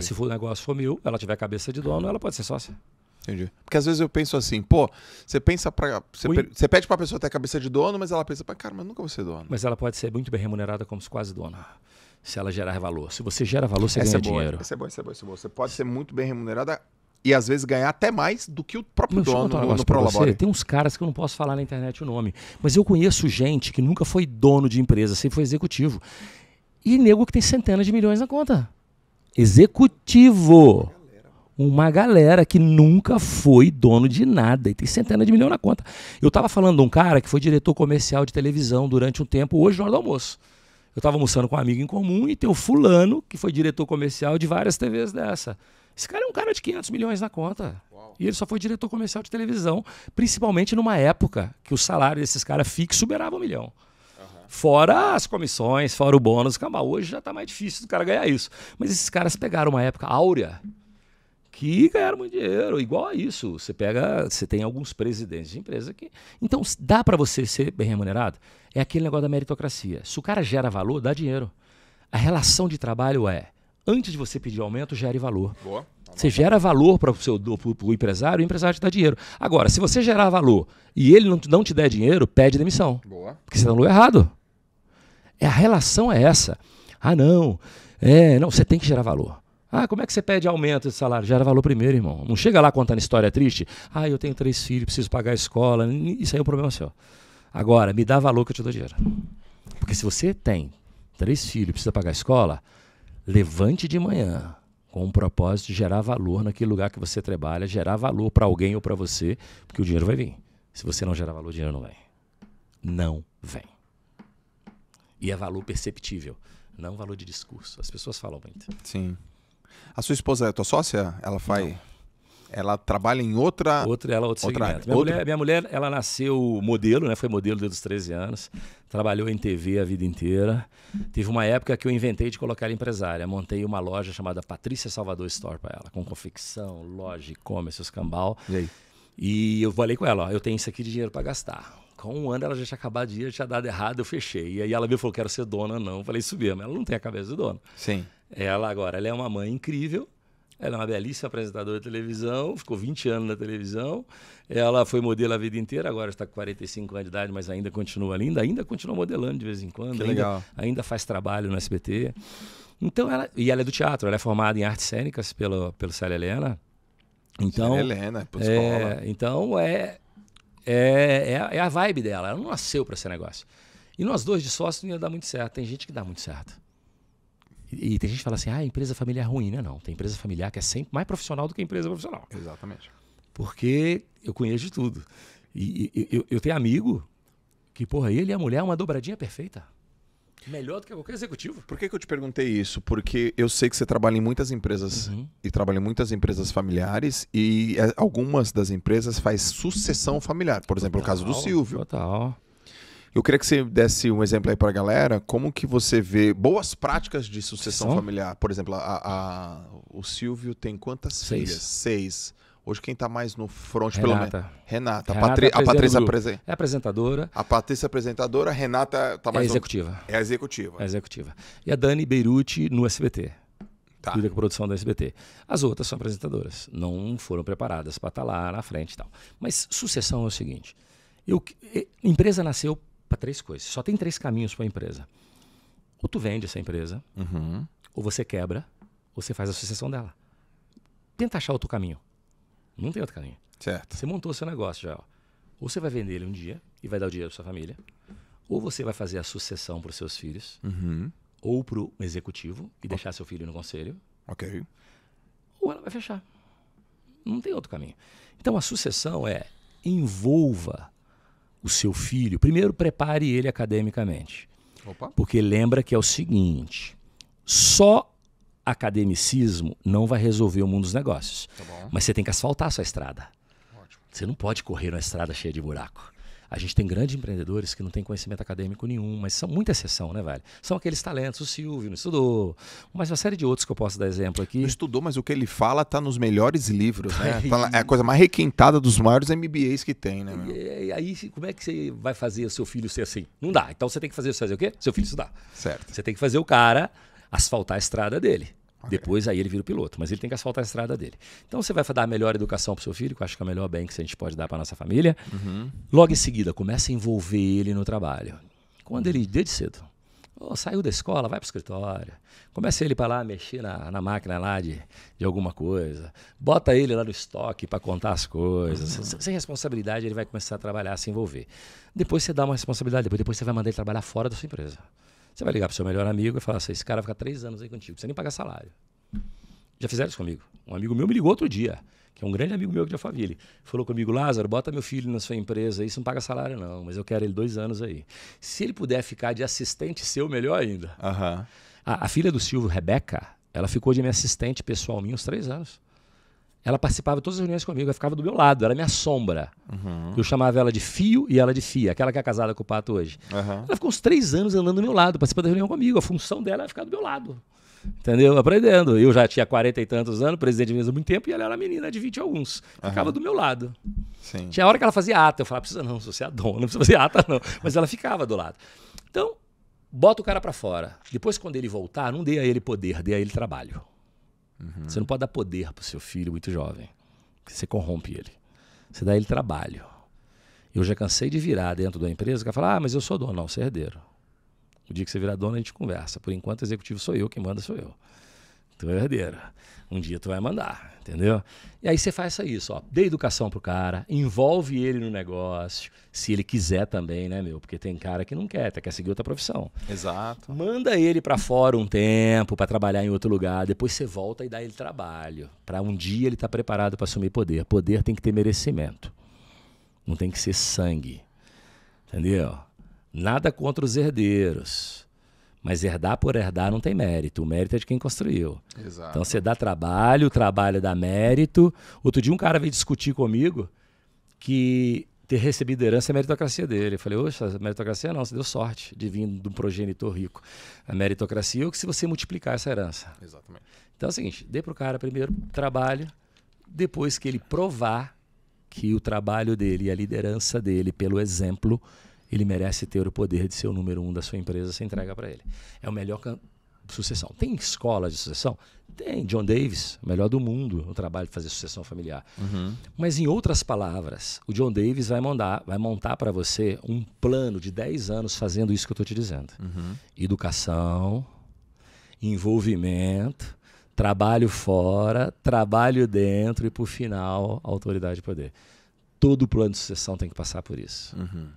Se for, o negócio for mil, ela tiver cabeça de dono, ela pode ser sócia. Entendi. Porque às vezes eu penso assim, pô, você pensa para você, Ui. você pede pra pessoa ter a cabeça de dono, mas ela pensa, cara, mas nunca vou ser dono. Mas ela pode ser muito bem remunerada como se quase dona. Se ela gerar valor. Se você gera valor, você essa ganha é boa, dinheiro. Isso é bom, isso é bom, isso é bom. Você pode ser muito bem remunerada e às vezes ganhar até mais do que o próprio Meu, dono um no, no Prolabore. Tem uns caras que eu não posso falar na internet o nome, mas eu conheço gente que nunca foi dono de empresa, sempre foi executivo. E nego que tem centenas de milhões na conta. Executivo uma galera que nunca foi dono de nada e tem centenas de milhões na conta. Eu estava falando de um cara que foi diretor comercial de televisão durante um tempo, hoje na hora do almoço. Eu estava almoçando com um amigo em comum e tem o fulano que foi diretor comercial de várias TVs dessa. Esse cara é um cara de 500 milhões na conta. E ele só foi diretor comercial de televisão, principalmente numa época que o salário desses caras fixo superava um milhão. Fora as comissões, fora o bônus, calma, hoje já está mais difícil do cara ganhar isso. Mas esses caras pegaram uma época áurea que ganharam muito dinheiro. Igual a isso, você pega, você tem alguns presidentes de empresa que. Então, dá para você ser bem remunerado? É aquele negócio da meritocracia. Se o cara gera valor, dá dinheiro. A relação de trabalho é, antes de você pedir aumento, gere valor. Boa. Você gera valor para o seu pro, pro empresário, o empresário te dá dinheiro. Agora, se você gerar valor e ele não, não te der dinheiro, pede demissão. Boa. Porque você está no errado. É, a relação é essa. Ah, não. É, não, você tem que gerar valor. Ah, como é que você pede aumento de salário? Gera valor primeiro, irmão. Não chega lá contando história triste. Ah, eu tenho três filhos, preciso pagar a escola. Isso aí é um problema seu. Agora, me dá valor que eu te dou dinheiro. Porque se você tem três filhos, precisa pagar a escola, levante de manhã com o propósito de gerar valor naquele lugar que você trabalha, gerar valor para alguém ou para você, porque o dinheiro vai vir. Se você não gerar valor, o dinheiro não vem. Não vem. E é valor perceptível, não valor de discurso. As pessoas falam muito. Sim. A sua esposa é tua sócia? Ela faz. Não. Ela trabalha em outra. Outra, ela, é outro outra segmento. Minha, Mulher, minha mulher, ela nasceu modelo, né? Foi modelo desde os 13 anos. Trabalhou em TV a vida inteira. Teve uma época que eu inventei de colocar ela empresária. Montei uma loja chamada Patrícia Salvador Store para ela, com confecção, loja, e-commerce, os cambal. E aí? E eu falei com ela, ó, eu tenho isso aqui de dinheiro para gastar com um ano ela já tinha acabado de ir, já tinha dado errado, eu fechei. E aí ela me falou, quero ser dona, não. Eu falei, isso mesmo, ela não tem a cabeça de dona. Sim. Ela agora, ela é uma mãe incrível, ela é uma belíssima apresentadora de televisão, ficou 20 anos na televisão. Ela foi modelo a vida inteira, agora está com 45 anos de idade, mas ainda continua linda, ainda continua modelando de vez em quando. Que ainda, legal. ainda faz trabalho no SBT. Então ela, e ela é do teatro, ela é formada em artes cênicas pelo, pelo Célia Helena. Então, Helena, é, é então é é, é, é a vibe dela. Ela não nasceu para ser negócio. E nós dois de sócio não ia dar muito certo. Tem gente que dá muito certo. E, e tem gente que fala assim: ah, empresa familiar é ruim, né? Não. Tem empresa familiar que é sempre mais profissional do que empresa profissional. Exatamente. Porque eu conheço de tudo. E, e eu, eu tenho amigo que, porra, ele e a mulher é uma dobradinha perfeita. Melhor do que qualquer executivo. Por que, que eu te perguntei isso? Porque eu sei que você trabalha em muitas empresas uhum. e trabalha em muitas empresas familiares e é, algumas das empresas faz sucessão familiar. Por exemplo, total, o caso do Silvio. Total. Eu queria que você desse um exemplo aí para a galera, como que você vê boas práticas de sucessão São? familiar. Por exemplo, a, a, o Silvio tem quantas Seis. filhas? Seis. Hoje quem está mais no front, Renata. pelo menos. Renata. Renata é Patri... É a, Patrícia é apresentadora. A Patrícia apresentadora, a Renata tá é mais. É executiva. No... É executiva. É executiva. E a Dani Beirute no SBT. Tá. Cuida com a produção do SBT. As outras são apresentadoras. Não foram preparadas para estar tá lá na frente e tal. Mas sucessão é o seguinte: eu... empresa nasceu para três coisas. Só tem três caminhos para a empresa. Ou tu vende essa empresa, uhum. ou você quebra, ou você faz a sucessão dela. Tenta achar outro caminho. Não tem outro caminho. Certo. Você montou o seu negócio já. Ó. Ou você vai vender ele um dia e vai dar o dinheiro para sua família, ou você vai fazer a sucessão para os seus filhos, uhum. ou para o executivo e deixar seu filho no conselho. Ok. Ou ela vai fechar. Não tem outro caminho. Então a sucessão é envolva o seu filho. Primeiro, prepare ele academicamente. Opa. Porque lembra que é o seguinte: só academicismo não vai resolver o mundo dos negócios. Tá Mas você tem que asfaltar a sua estrada. Ótimo. Você não pode correr uma estrada cheia de buraco. A gente tem grandes empreendedores que não têm conhecimento acadêmico nenhum, mas são muita exceção, né, velho? São aqueles talentos, o Silvio não estudou, mas uma série de outros que eu posso dar exemplo aqui. Não estudou, mas o que ele fala está nos melhores livros, né? Tá é a coisa mais requintada dos maiores MBAs que tem, né? Meu? E, aí, como é que você vai fazer o seu filho ser assim? Não dá. Então você tem que fazer, fazer o quê? Seu filho estudar. Certo. Você tem que fazer o cara asfaltar a estrada dele. Okay. Depois aí ele vira o piloto, mas ele tem que asfaltar a estrada dele. Então você vai dar a melhor educação para seu filho, que eu acho que é o melhor bem que a gente pode dar para nossa família. Uhum. Logo em seguida, começa a envolver ele no trabalho. Quando ele, desde cedo, oh, saiu da escola, vai para o escritório. Começa ele para lá mexer na, na máquina lá de, de alguma coisa. Bota ele lá no estoque para contar as coisas. Uhum. Sem, sem responsabilidade, ele vai começar a trabalhar, a se envolver. Depois você dá uma responsabilidade, depois, depois você vai mandar ele trabalhar fora da sua empresa. Você vai ligar para o seu melhor amigo e falar assim: esse cara vai ficar três anos aí contigo, você nem pagar salário. Já fizeram isso comigo. Um amigo meu me ligou outro dia, que é um grande amigo meu que de família. Falou comigo, Lázaro, bota meu filho na sua empresa aí, isso não paga salário não, mas eu quero ele dois anos aí. Se ele puder ficar de assistente seu, melhor ainda. Uhum. A, a filha do Silvio, Rebeca, ela ficou de minha assistente pessoal minha uns três anos ela participava de todas as reuniões comigo, ela ficava do meu lado, era minha sombra. Uhum. Eu chamava ela de Fio e ela de Fia, aquela que é casada com o Pato hoje. Uhum. Ela ficou uns três anos andando do meu lado, participando da reunião comigo. A função dela era ficar do meu lado. Entendeu? Aprendendo. Eu já tinha quarenta e tantos anos, presidente de mesa há muito tempo, e ela era menina de 20 e alguns. Ficava uhum. do meu lado. Sim. Tinha a hora que ela fazia ata. Eu falava, precisa não, você é a dona, não precisa fazer ata, não. Mas ela ficava do lado. Então, bota o cara para fora. Depois, quando ele voltar, não dê a ele poder, dê a ele trabalho. Uhum. Você não pode dar poder para o seu filho muito jovem, você corrompe ele. Você dá ele trabalho. Eu já cansei de virar dentro da empresa que falar, ah, mas eu sou dono, não, você é herdeiro. O dia que você virar dono, a gente conversa. Por enquanto, executivo sou eu, quem manda sou eu tu é herdeira. Um dia tu vai mandar, entendeu? E aí você faz isso, ó. Dê educação pro cara, envolve ele no negócio, se ele quiser também, né, meu? Porque tem cara que não quer, quer seguir outra profissão. Exato. Manda ele para fora um tempo, para trabalhar em outro lugar, depois você volta e dá ele trabalho, para um dia ele tá preparado para assumir poder. Poder tem que ter merecimento. Não tem que ser sangue. Entendeu? Nada contra os herdeiros. Mas herdar por herdar não tem mérito. O mérito é de quem construiu. Exato. Então você dá trabalho, o trabalho dá mérito. Outro dia um cara veio discutir comigo que ter recebido herança é meritocracia dele. Eu falei, oxa, meritocracia não, você deu sorte de vir de um progenitor rico. A meritocracia é o que se você multiplicar essa herança. Exatamente. Então é o seguinte, dê para o cara primeiro trabalho, depois que ele provar que o trabalho dele e a liderança dele pelo exemplo ele merece ter o poder de ser o número um da sua empresa, você entrega para ele. É o melhor sucessão. Tem escola de sucessão? Tem. John Davis, melhor do mundo no trabalho de fazer sucessão familiar. Uhum. Mas, em outras palavras, o John Davis vai mandar, vai montar para você um plano de 10 anos fazendo isso que eu estou te dizendo: uhum. educação, envolvimento, trabalho fora, trabalho dentro e, por final, autoridade e poder. Todo plano de sucessão tem que passar por isso. Uhum.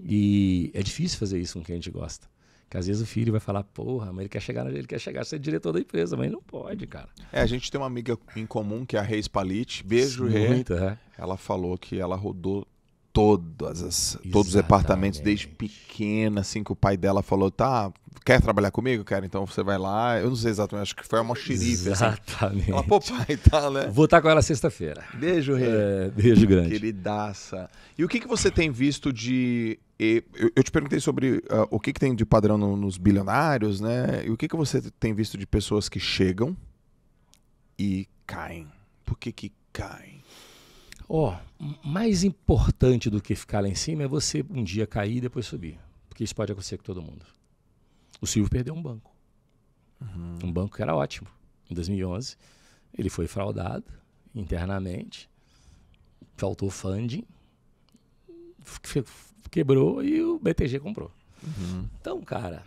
E é difícil fazer isso com quem a gente gosta. porque às vezes o filho vai falar, porra, mas ele quer chegar, ele quer chegar a ser diretor da empresa, mas não pode, cara. É, a gente tem uma amiga em comum que é a Reis Palite. Beijo, Reis. Muito, é. Ela falou que ela rodou todas as, todos os departamentos desde pequena, assim, que o pai dela falou, tá, quer trabalhar comigo? Quero, então você vai lá. Eu não sei exatamente, acho que foi uma xerife. Assim. Exatamente. Assim. Ela, pô, pai, tá, né? Vou estar com ela sexta-feira. Beijo, Rê. É, beijo grande. Queridaça. E o que, que você tem visto de e eu, te perguntei sobre uh, o que, que, tem de padrão no, nos bilionários, né? E o que, que você tem visto de pessoas que chegam e caem? Por que, que caem? Ó, oh, mais importante do que ficar lá em cima é você um dia cair e depois subir. Porque isso pode acontecer com todo mundo. O Silvio perdeu um banco. Uhum. Um banco que era ótimo. Em 2011, ele foi fraudado internamente, faltou funding, quebrou e o BTG comprou. Uhum. Então, cara,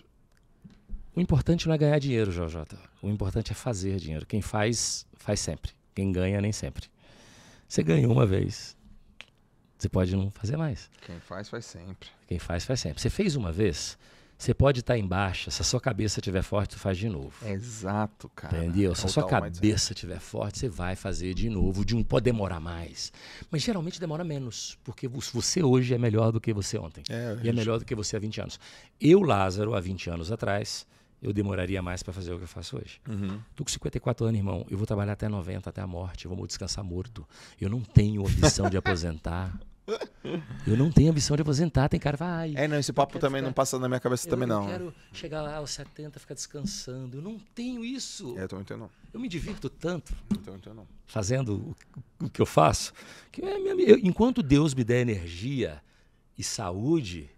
o importante não é ganhar dinheiro, JJ. O importante é fazer dinheiro. Quem faz, faz sempre. Quem ganha, nem sempre. Você ganhou uma vez, você pode não fazer mais. Quem faz, faz sempre. Quem faz, faz sempre. Você fez uma vez, você pode estar tá embaixo, se a sua cabeça estiver forte, você faz de novo. Exato, cara. Entendeu? Se a sua cabeça estiver forte, você vai fazer de novo. De um pode demorar mais, mas geralmente demora menos, porque você hoje é melhor do que você ontem. É, e é melhor do que você há 20 anos. Eu, Lázaro, há 20 anos atrás, eu demoraria mais para fazer o que eu faço hoje. Uhum. Tô com 54 anos, irmão. Eu vou trabalhar até 90, até a morte. Eu vou descansar morto. Eu não tenho opção de aposentar. Eu não tenho a ambição de aposentar, tem cara vai. É, não, esse papo também ficar... não passa na minha cabeça eu também não. Eu quero chegar lá aos 70, ficar descansando. Eu não tenho isso. É, eu Eu me divirto tanto. Eu entendendo. Fazendo o que eu faço. Que é minha... eu, enquanto Deus me der energia e saúde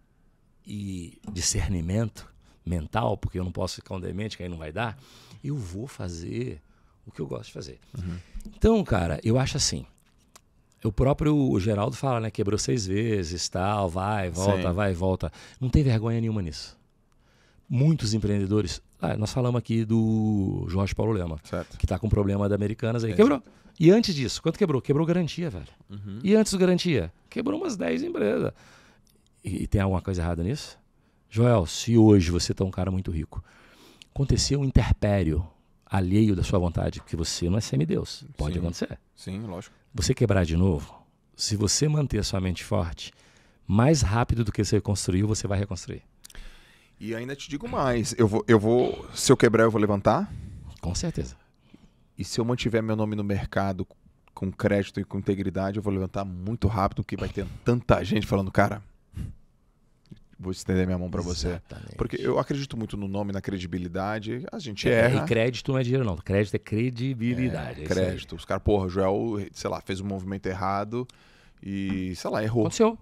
e discernimento mental, porque eu não posso ficar um demente, que aí não vai dar, eu vou fazer o que eu gosto de fazer. Uhum. Então, cara, eu acho assim, o próprio o Geraldo fala, né? Quebrou seis vezes, tal, vai, volta, Sim. vai, volta. Não tem vergonha nenhuma nisso. Muitos empreendedores. Ah, nós falamos aqui do Jorge Paulo Lema, certo. que está com problema da Americanas aí. É. Quebrou. E antes disso, quanto quebrou? Quebrou garantia, velho. Uhum. E antes do garantia? Quebrou umas 10 empresas. E, e tem alguma coisa errada nisso? Joel, se hoje você está um cara muito rico, aconteceu um interpério alheio da sua vontade, porque você não é semideus. Pode Sim. acontecer. Sim, lógico. Você quebrar de novo, se você manter a sua mente forte, mais rápido do que você reconstruiu, você vai reconstruir. E ainda te digo mais, eu vou, eu vou, se eu quebrar, eu vou levantar? Com certeza. E se eu mantiver meu nome no mercado com crédito e com integridade, eu vou levantar muito rápido, porque vai ter tanta gente falando, cara, vou estender minha mão para você. Porque eu acredito muito no nome, na credibilidade. A gente é, erra. E crédito não é dinheiro, não. Crédito é credibilidade. É, é crédito. Os caras, porra, Joel, sei lá, fez um movimento errado e, sei lá, errou. Aconteceu.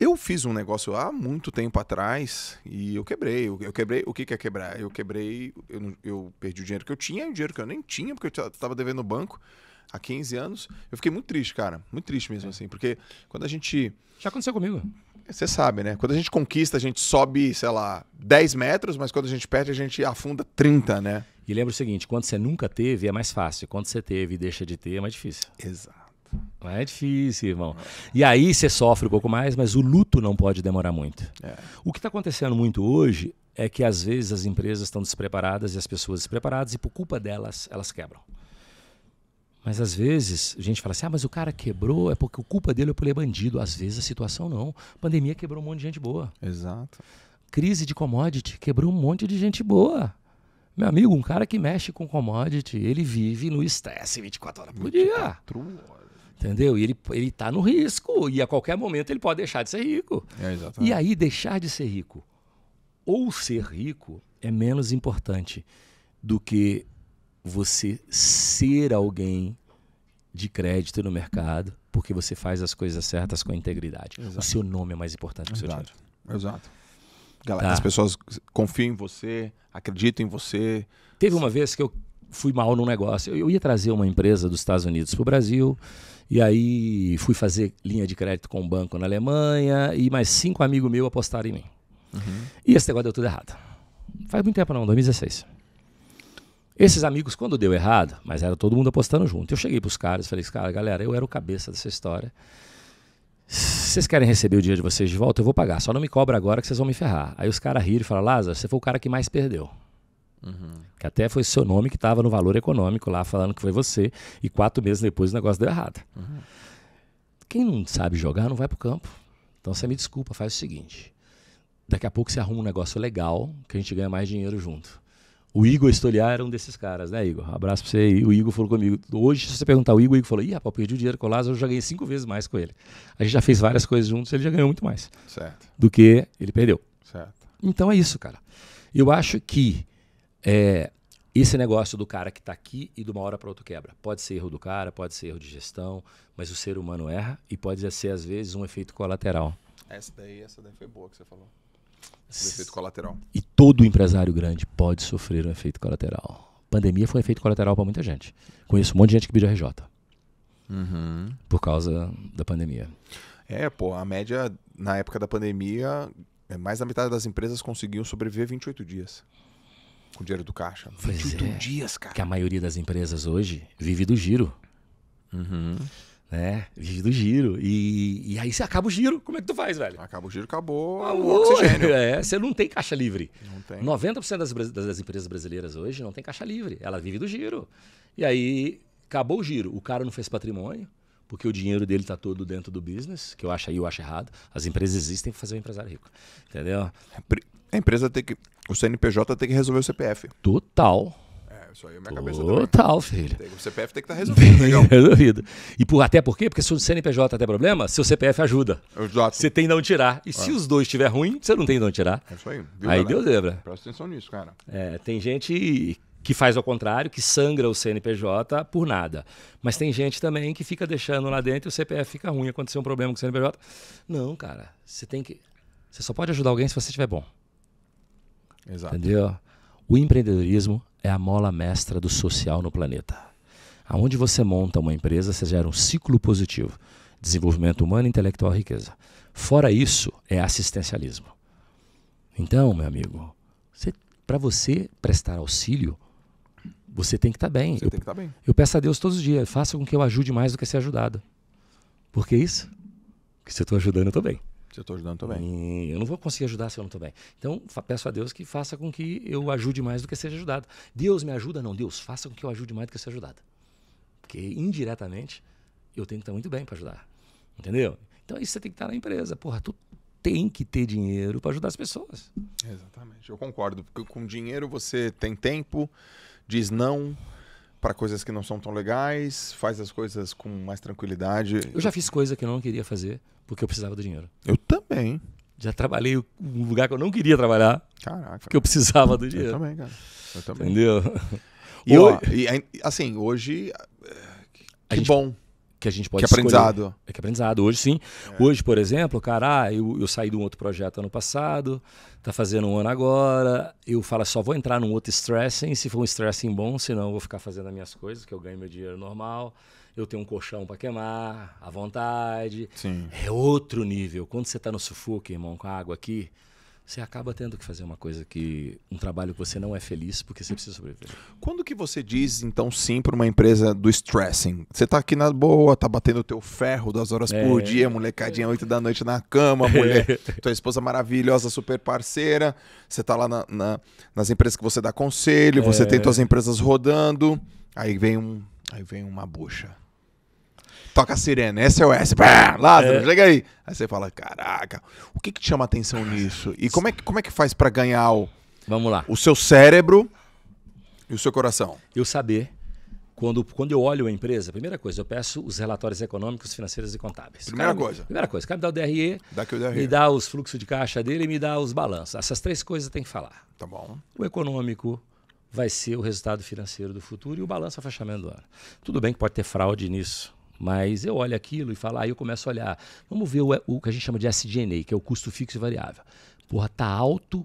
Eu fiz um negócio há muito tempo atrás e eu quebrei. Eu, quebrei. O que, que é quebrar? Eu quebrei, eu, eu perdi o dinheiro que eu tinha, o dinheiro que eu nem tinha, porque eu estava devendo no banco há 15 anos. Eu fiquei muito triste, cara. Muito triste mesmo, é. assim, porque quando a gente. Já aconteceu comigo. Você sabe, né? Quando a gente conquista, a gente sobe, sei lá, 10 metros, mas quando a gente perde, a gente afunda 30, né? E lembra o seguinte: quando você nunca teve, é mais fácil. Quando você teve e deixa de ter, é mais difícil. Exato. É difícil, irmão. E aí você sofre um pouco mais, mas o luto não pode demorar muito. É. O que está acontecendo muito hoje é que às vezes as empresas estão despreparadas e as pessoas despreparadas, e por culpa delas, elas quebram. Mas às vezes a gente fala assim: ah, mas o cara quebrou, é porque a culpa dele é por ele é bandido. Às vezes a situação não. A pandemia quebrou um monte de gente boa. Exato. Crise de commodity quebrou um monte de gente boa. Meu amigo, um cara que mexe com commodity, ele vive no estresse 24 horas por dia. Entendeu? E ele, ele tá no risco. E a qualquer momento ele pode deixar de ser rico. É, e aí, deixar de ser rico ou ser rico é menos importante do que você ser alguém de crédito no mercado, porque você faz as coisas certas com integridade. Exato. O seu nome é mais importante que o seu dinheiro. Exato. Galera, tá. as pessoas confiam em você, acreditam em você. Teve uma vez que eu fui mal num negócio. Eu ia trazer uma empresa dos Estados Unidos para o Brasil, e aí fui fazer linha de crédito com um banco na Alemanha, e mais cinco amigos meus apostaram em mim. Uhum. E esse negócio deu tudo errado. Faz muito tempo não, 2016. Esses amigos, quando deu errado, mas era todo mundo apostando junto. Eu cheguei para os caras e falei, cara, galera, eu era o cabeça dessa história. Vocês querem receber o dinheiro de vocês de volta? Eu vou pagar. Só não me cobra agora que vocês vão me ferrar. Aí os caras riram e falaram, Lázaro, você foi o cara que mais perdeu. Uhum. Que até foi seu nome que estava no valor econômico lá, falando que foi você. E quatro meses depois o negócio deu errado. Uhum. Quem não sabe jogar não vai pro campo. Então você me desculpa, faz o seguinte. Daqui a pouco você arruma um negócio legal que a gente ganha mais dinheiro junto. O Igor Estoliar era um desses caras, né, Igor? Abraço pra você. aí. o Igor falou comigo. Hoje, se você perguntar o Igor, o Igor falou: ih, rapaz, eu perdi o dinheiro com o Lázaro, eu já ganhei cinco vezes mais com ele. A gente já fez várias coisas juntos, ele já ganhou muito mais. Certo. Do que ele perdeu. Certo. Então é isso, cara. Eu acho que é, esse negócio do cara que está aqui e de uma hora para outra quebra. Pode ser erro do cara, pode ser erro de gestão, mas o ser humano erra e pode ser, às vezes, um efeito colateral. Essa daí, essa daí foi boa que você falou. É efeito colateral. E todo empresário grande pode sofrer um efeito colateral. Pandemia foi um efeito colateral para muita gente. Conheço um monte de gente que pediu RJ. Uhum. Por causa da pandemia. É, pô, a média na época da pandemia, é mais da metade das empresas conseguiam sobreviver 28 dias com o dinheiro do caixa. Pois 28 é, dias, cara. Que a maioria das empresas hoje vive do giro. Uhum né? Vive do giro. E, e aí você acaba o giro. Como é que tu faz, velho? Acaba o giro, acabou, acabou o oxigênio. É, você não tem caixa livre. Não tem. 90% das, das empresas brasileiras hoje não tem caixa livre. Ela vive do giro. E aí acabou o giro. O cara não fez patrimônio, porque o dinheiro dele está todo dentro do business, que eu acho aí, eu acho errado. As empresas existem para fazer o empresário rico. Entendeu? É, a empresa tem que. O CNPJ tem que resolver o CPF. Total. Isso aí é minha cabeça Total, Total, filho. Tem, o CPF tem que estar tá resolvido. Legal. resolvido. E por, até por quê? Porque se o CNPJ tem problema, seu CPF ajuda. Exato. Você tem de onde tirar. E é. se os dois estiver ruim, você não tem de onde tirar. É isso aí. Viu, aí deu zebra. Presta atenção nisso, cara. É, tem gente que faz ao contrário, que sangra o CNPJ por nada. Mas tem gente também que fica deixando lá dentro e o CPF fica ruim, aconteceu um problema com o CNPJ. Não, cara, você tem que. Você só pode ajudar alguém se você estiver bom. Exato. Entendeu? O empreendedorismo é a mola mestra do social no planeta. Aonde você monta uma empresa, você gera um ciclo positivo. Desenvolvimento humano, intelectual, riqueza. Fora isso, é assistencialismo. Então, meu amigo, para você prestar auxílio, você tem que tá estar tá bem. Eu peço a Deus todos os dias, faça com que eu ajude mais do que ser ajudado. Por que isso? Porque se eu estou ajudando, eu estou bem. Se eu estou ajudando, estou bem. eu não vou conseguir ajudar se eu não estou bem. Então, peço a Deus que faça com que eu ajude mais do que seja ajudado. Deus me ajuda? Não, Deus, faça com que eu ajude mais do que seja ajudado. Porque, indiretamente, eu tenho que estar muito bem para ajudar. Entendeu? Então, isso você tem que estar na empresa. Porra, tu tem que ter dinheiro para ajudar as pessoas. Exatamente. Eu concordo. Porque com dinheiro você tem tempo, diz não para coisas que não são tão legais, faz as coisas com mais tranquilidade. Eu já fiz coisa que eu não queria fazer porque eu precisava do dinheiro. Eu também. Já trabalhei um lugar que eu não queria trabalhar. Caraca. Porque eu precisava do dinheiro. Eu também, cara. Eu também. Entendeu? E, hoje... e assim, hoje. Eh, que gente, bom que a gente pode Que é aprendizado. Escolher. É que é aprendizado. Hoje sim. É. Hoje, por exemplo, cara, ah, eu, eu saí de um outro projeto ano passado, tá fazendo um ano agora, eu falo, só vou entrar num outro stressing, se for um stressing bom, senão eu vou ficar fazendo as minhas coisas, que eu ganho meu dinheiro normal eu tenho um colchão para queimar, à vontade. Sim. É outro nível. Quando você está no sufoco, irmão, com a água aqui, você acaba tendo que fazer uma coisa que um trabalho que você não é feliz porque você precisa sobreviver. Quando que você diz então sim para uma empresa do stressing? Você tá aqui na boa, tá batendo o teu ferro duas horas é. por dia, molecadinha oito da noite na cama, mulher, é. tua esposa maravilhosa, super parceira, você tá lá na, na, nas empresas que você dá conselho, você tem é. tuas empresas rodando, aí vem um, aí vem uma bucha toca a sirene, SOS, é pá, Lázaro, é. chega aí. Aí você fala, caraca, o que que te chama atenção nisso? E como é que, como é que faz para ganhar o... Vamos lá. O seu cérebro e o seu coração? Eu saber quando, quando eu olho a empresa, primeira coisa, eu peço os relatórios econômicos, financeiros e contábeis. Primeira cara, coisa. Primeira coisa, cara me dá o DRE, dá o DRE, me dá os fluxos de caixa dele e me dá os balanços. Essas três coisas tem que falar. Tá bom. O econômico vai ser o resultado financeiro do futuro e o balanço a é fechamento do ano. Tudo bem que pode ter fraude nisso, mas eu olho aquilo e falo, aí eu começo a olhar. Vamos ver o, o que a gente chama de SDNA, que é o custo fixo e variável. Porra, tá alto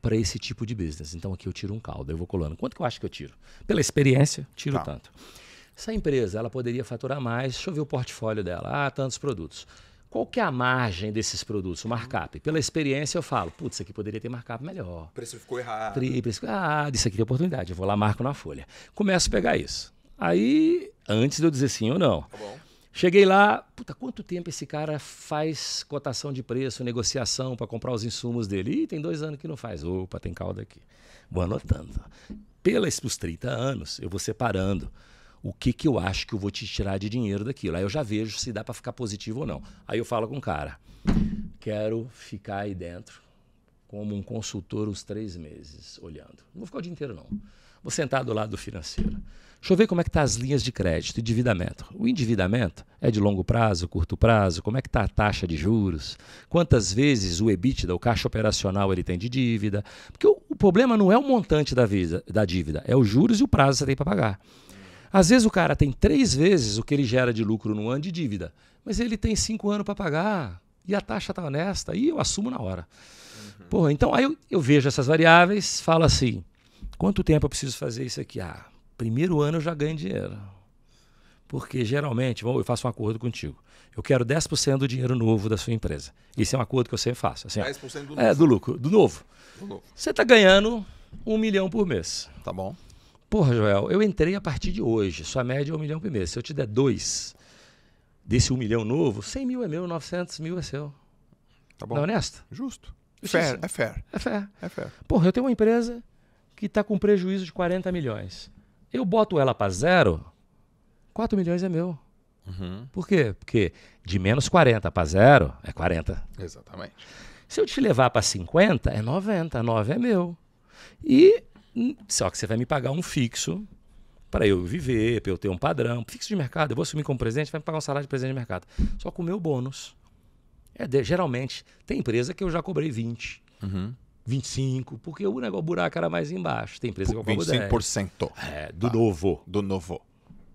para esse tipo de business. Então aqui eu tiro um caldo, eu vou colando. Quanto que eu acho que eu tiro? Pela experiência, tiro tá. tanto. Essa empresa, ela poderia faturar mais, deixa eu ver o portfólio dela. Ah, tantos produtos. Qual que é a margem desses produtos, o markup? Pela experiência eu falo, putz, isso aqui poderia ter markup melhor. O preço ficou errado. preço, ah, isso aqui tem é oportunidade, eu vou lá, marco na folha. Começo a pegar isso. Aí, antes de eu dizer sim ou não. Tá bom. Cheguei lá, puta, quanto tempo esse cara faz cotação de preço, negociação para comprar os insumos dele? Ih, tem dois anos que não faz. Opa, tem calda aqui. Vou anotando. Tá? Pelos 30 anos, eu vou separando o que, que eu acho que eu vou te tirar de dinheiro daquilo. Aí eu já vejo se dá para ficar positivo ou não. Aí eu falo com o cara, quero ficar aí dentro como um consultor os três meses, olhando. Não vou ficar o dia inteiro, não. Vou sentar do lado do financeiro. Deixa eu ver como é que estão tá as linhas de crédito, endividamento. O endividamento é de longo prazo, curto prazo, como é que está a taxa de juros, quantas vezes o EBITDA, o caixa operacional, ele tem de dívida. Porque o, o problema não é o montante da, visa, da dívida, é os juros e o prazo que você tem para pagar. Às vezes o cara tem três vezes o que ele gera de lucro no ano de dívida, mas ele tem cinco anos para pagar e a taxa está honesta e eu assumo na hora. Uhum. Porra, então aí eu, eu vejo essas variáveis, falo assim, quanto tempo eu preciso fazer isso aqui? Ah, primeiro ano eu já ganho dinheiro. Porque geralmente, bom, eu faço um acordo contigo. Eu quero 10% do dinheiro novo da sua empresa. Isso é um acordo que eu sempre faço. Assim, 10% do, é, lucro. é, do lucro. do novo. Do novo. Você está ganhando um milhão por mês. Tá bom. Porra, Joel, eu entrei a partir de hoje. Sua média é um milhão por mês. Se eu te der dois desse um milhão novo, 100 mil é meu, 900 mil é seu. Tá bom. Não é honesto? Justo. Fair, é fair. É fair. É fair. Porra, eu tenho uma empresa que está com prejuízo de 40 milhões. Eu boto ela para zero, 4 milhões é meu. Uhum. Por quê? Porque de menos 40 para zero é 40. Exatamente. Se eu te levar para 50, é 90. 9 é meu. E hum, só que você vai me pagar um fixo para eu viver, para eu ter um padrão. Fixo de mercado, eu vou assumir como presente, vai me pagar um salário de presente de mercado. Só com o meu bônus. É de, geralmente, tem empresa que eu já cobrei 20. Uhum. 25, porque o negócio buraco era mais embaixo. Tem empresa que comprou 25%. 10. É, do tá. novo. Do novo.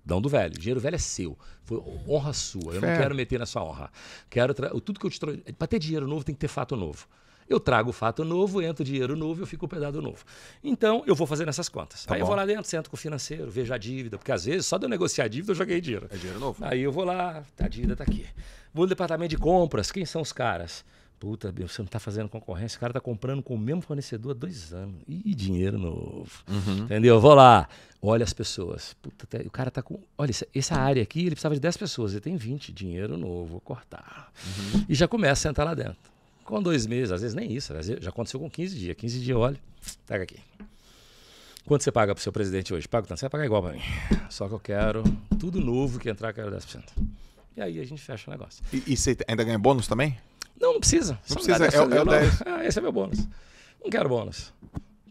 Não do velho. O dinheiro velho é seu. Foi honra sua. Eu Fé. não quero meter nessa honra. Quero tra... Tudo que eu te trouxe. Para ter dinheiro novo, tem que ter fato novo. Eu trago fato novo, entro dinheiro novo, eu fico pedado novo. Então, eu vou fazer nessas contas. Tá Aí bom. eu vou lá dentro, sento com o financeiro, vejo a dívida, porque às vezes só de eu negociar a dívida eu joguei dinheiro. É dinheiro novo. Aí eu vou lá, tá, a dívida está aqui. Vou no departamento de compras, quem são os caras? Puta, você não está fazendo concorrência, o cara está comprando com o mesmo fornecedor há dois anos. E dinheiro novo. Uhum. Entendeu? Vou lá. Olha as pessoas. Puta, o cara está com. Olha, essa área aqui, ele precisava de 10 pessoas, ele tem 20. Dinheiro novo, vou cortar. Uhum. E já começa a entrar lá dentro. Com dois meses, às vezes nem isso, às vezes já aconteceu com 15 dias. 15 dias, olha, pega aqui. Quanto você paga para o seu presidente hoje? Pago tanto, você vai pagar igual para mim. Só que eu quero tudo novo que entrar, quero 10%. E aí a gente fecha o negócio. E, e você ainda ganha bônus também? Não, não precisa. Não Só precisa, é, é o 10. É ah, esse é meu bônus. Não quero bônus.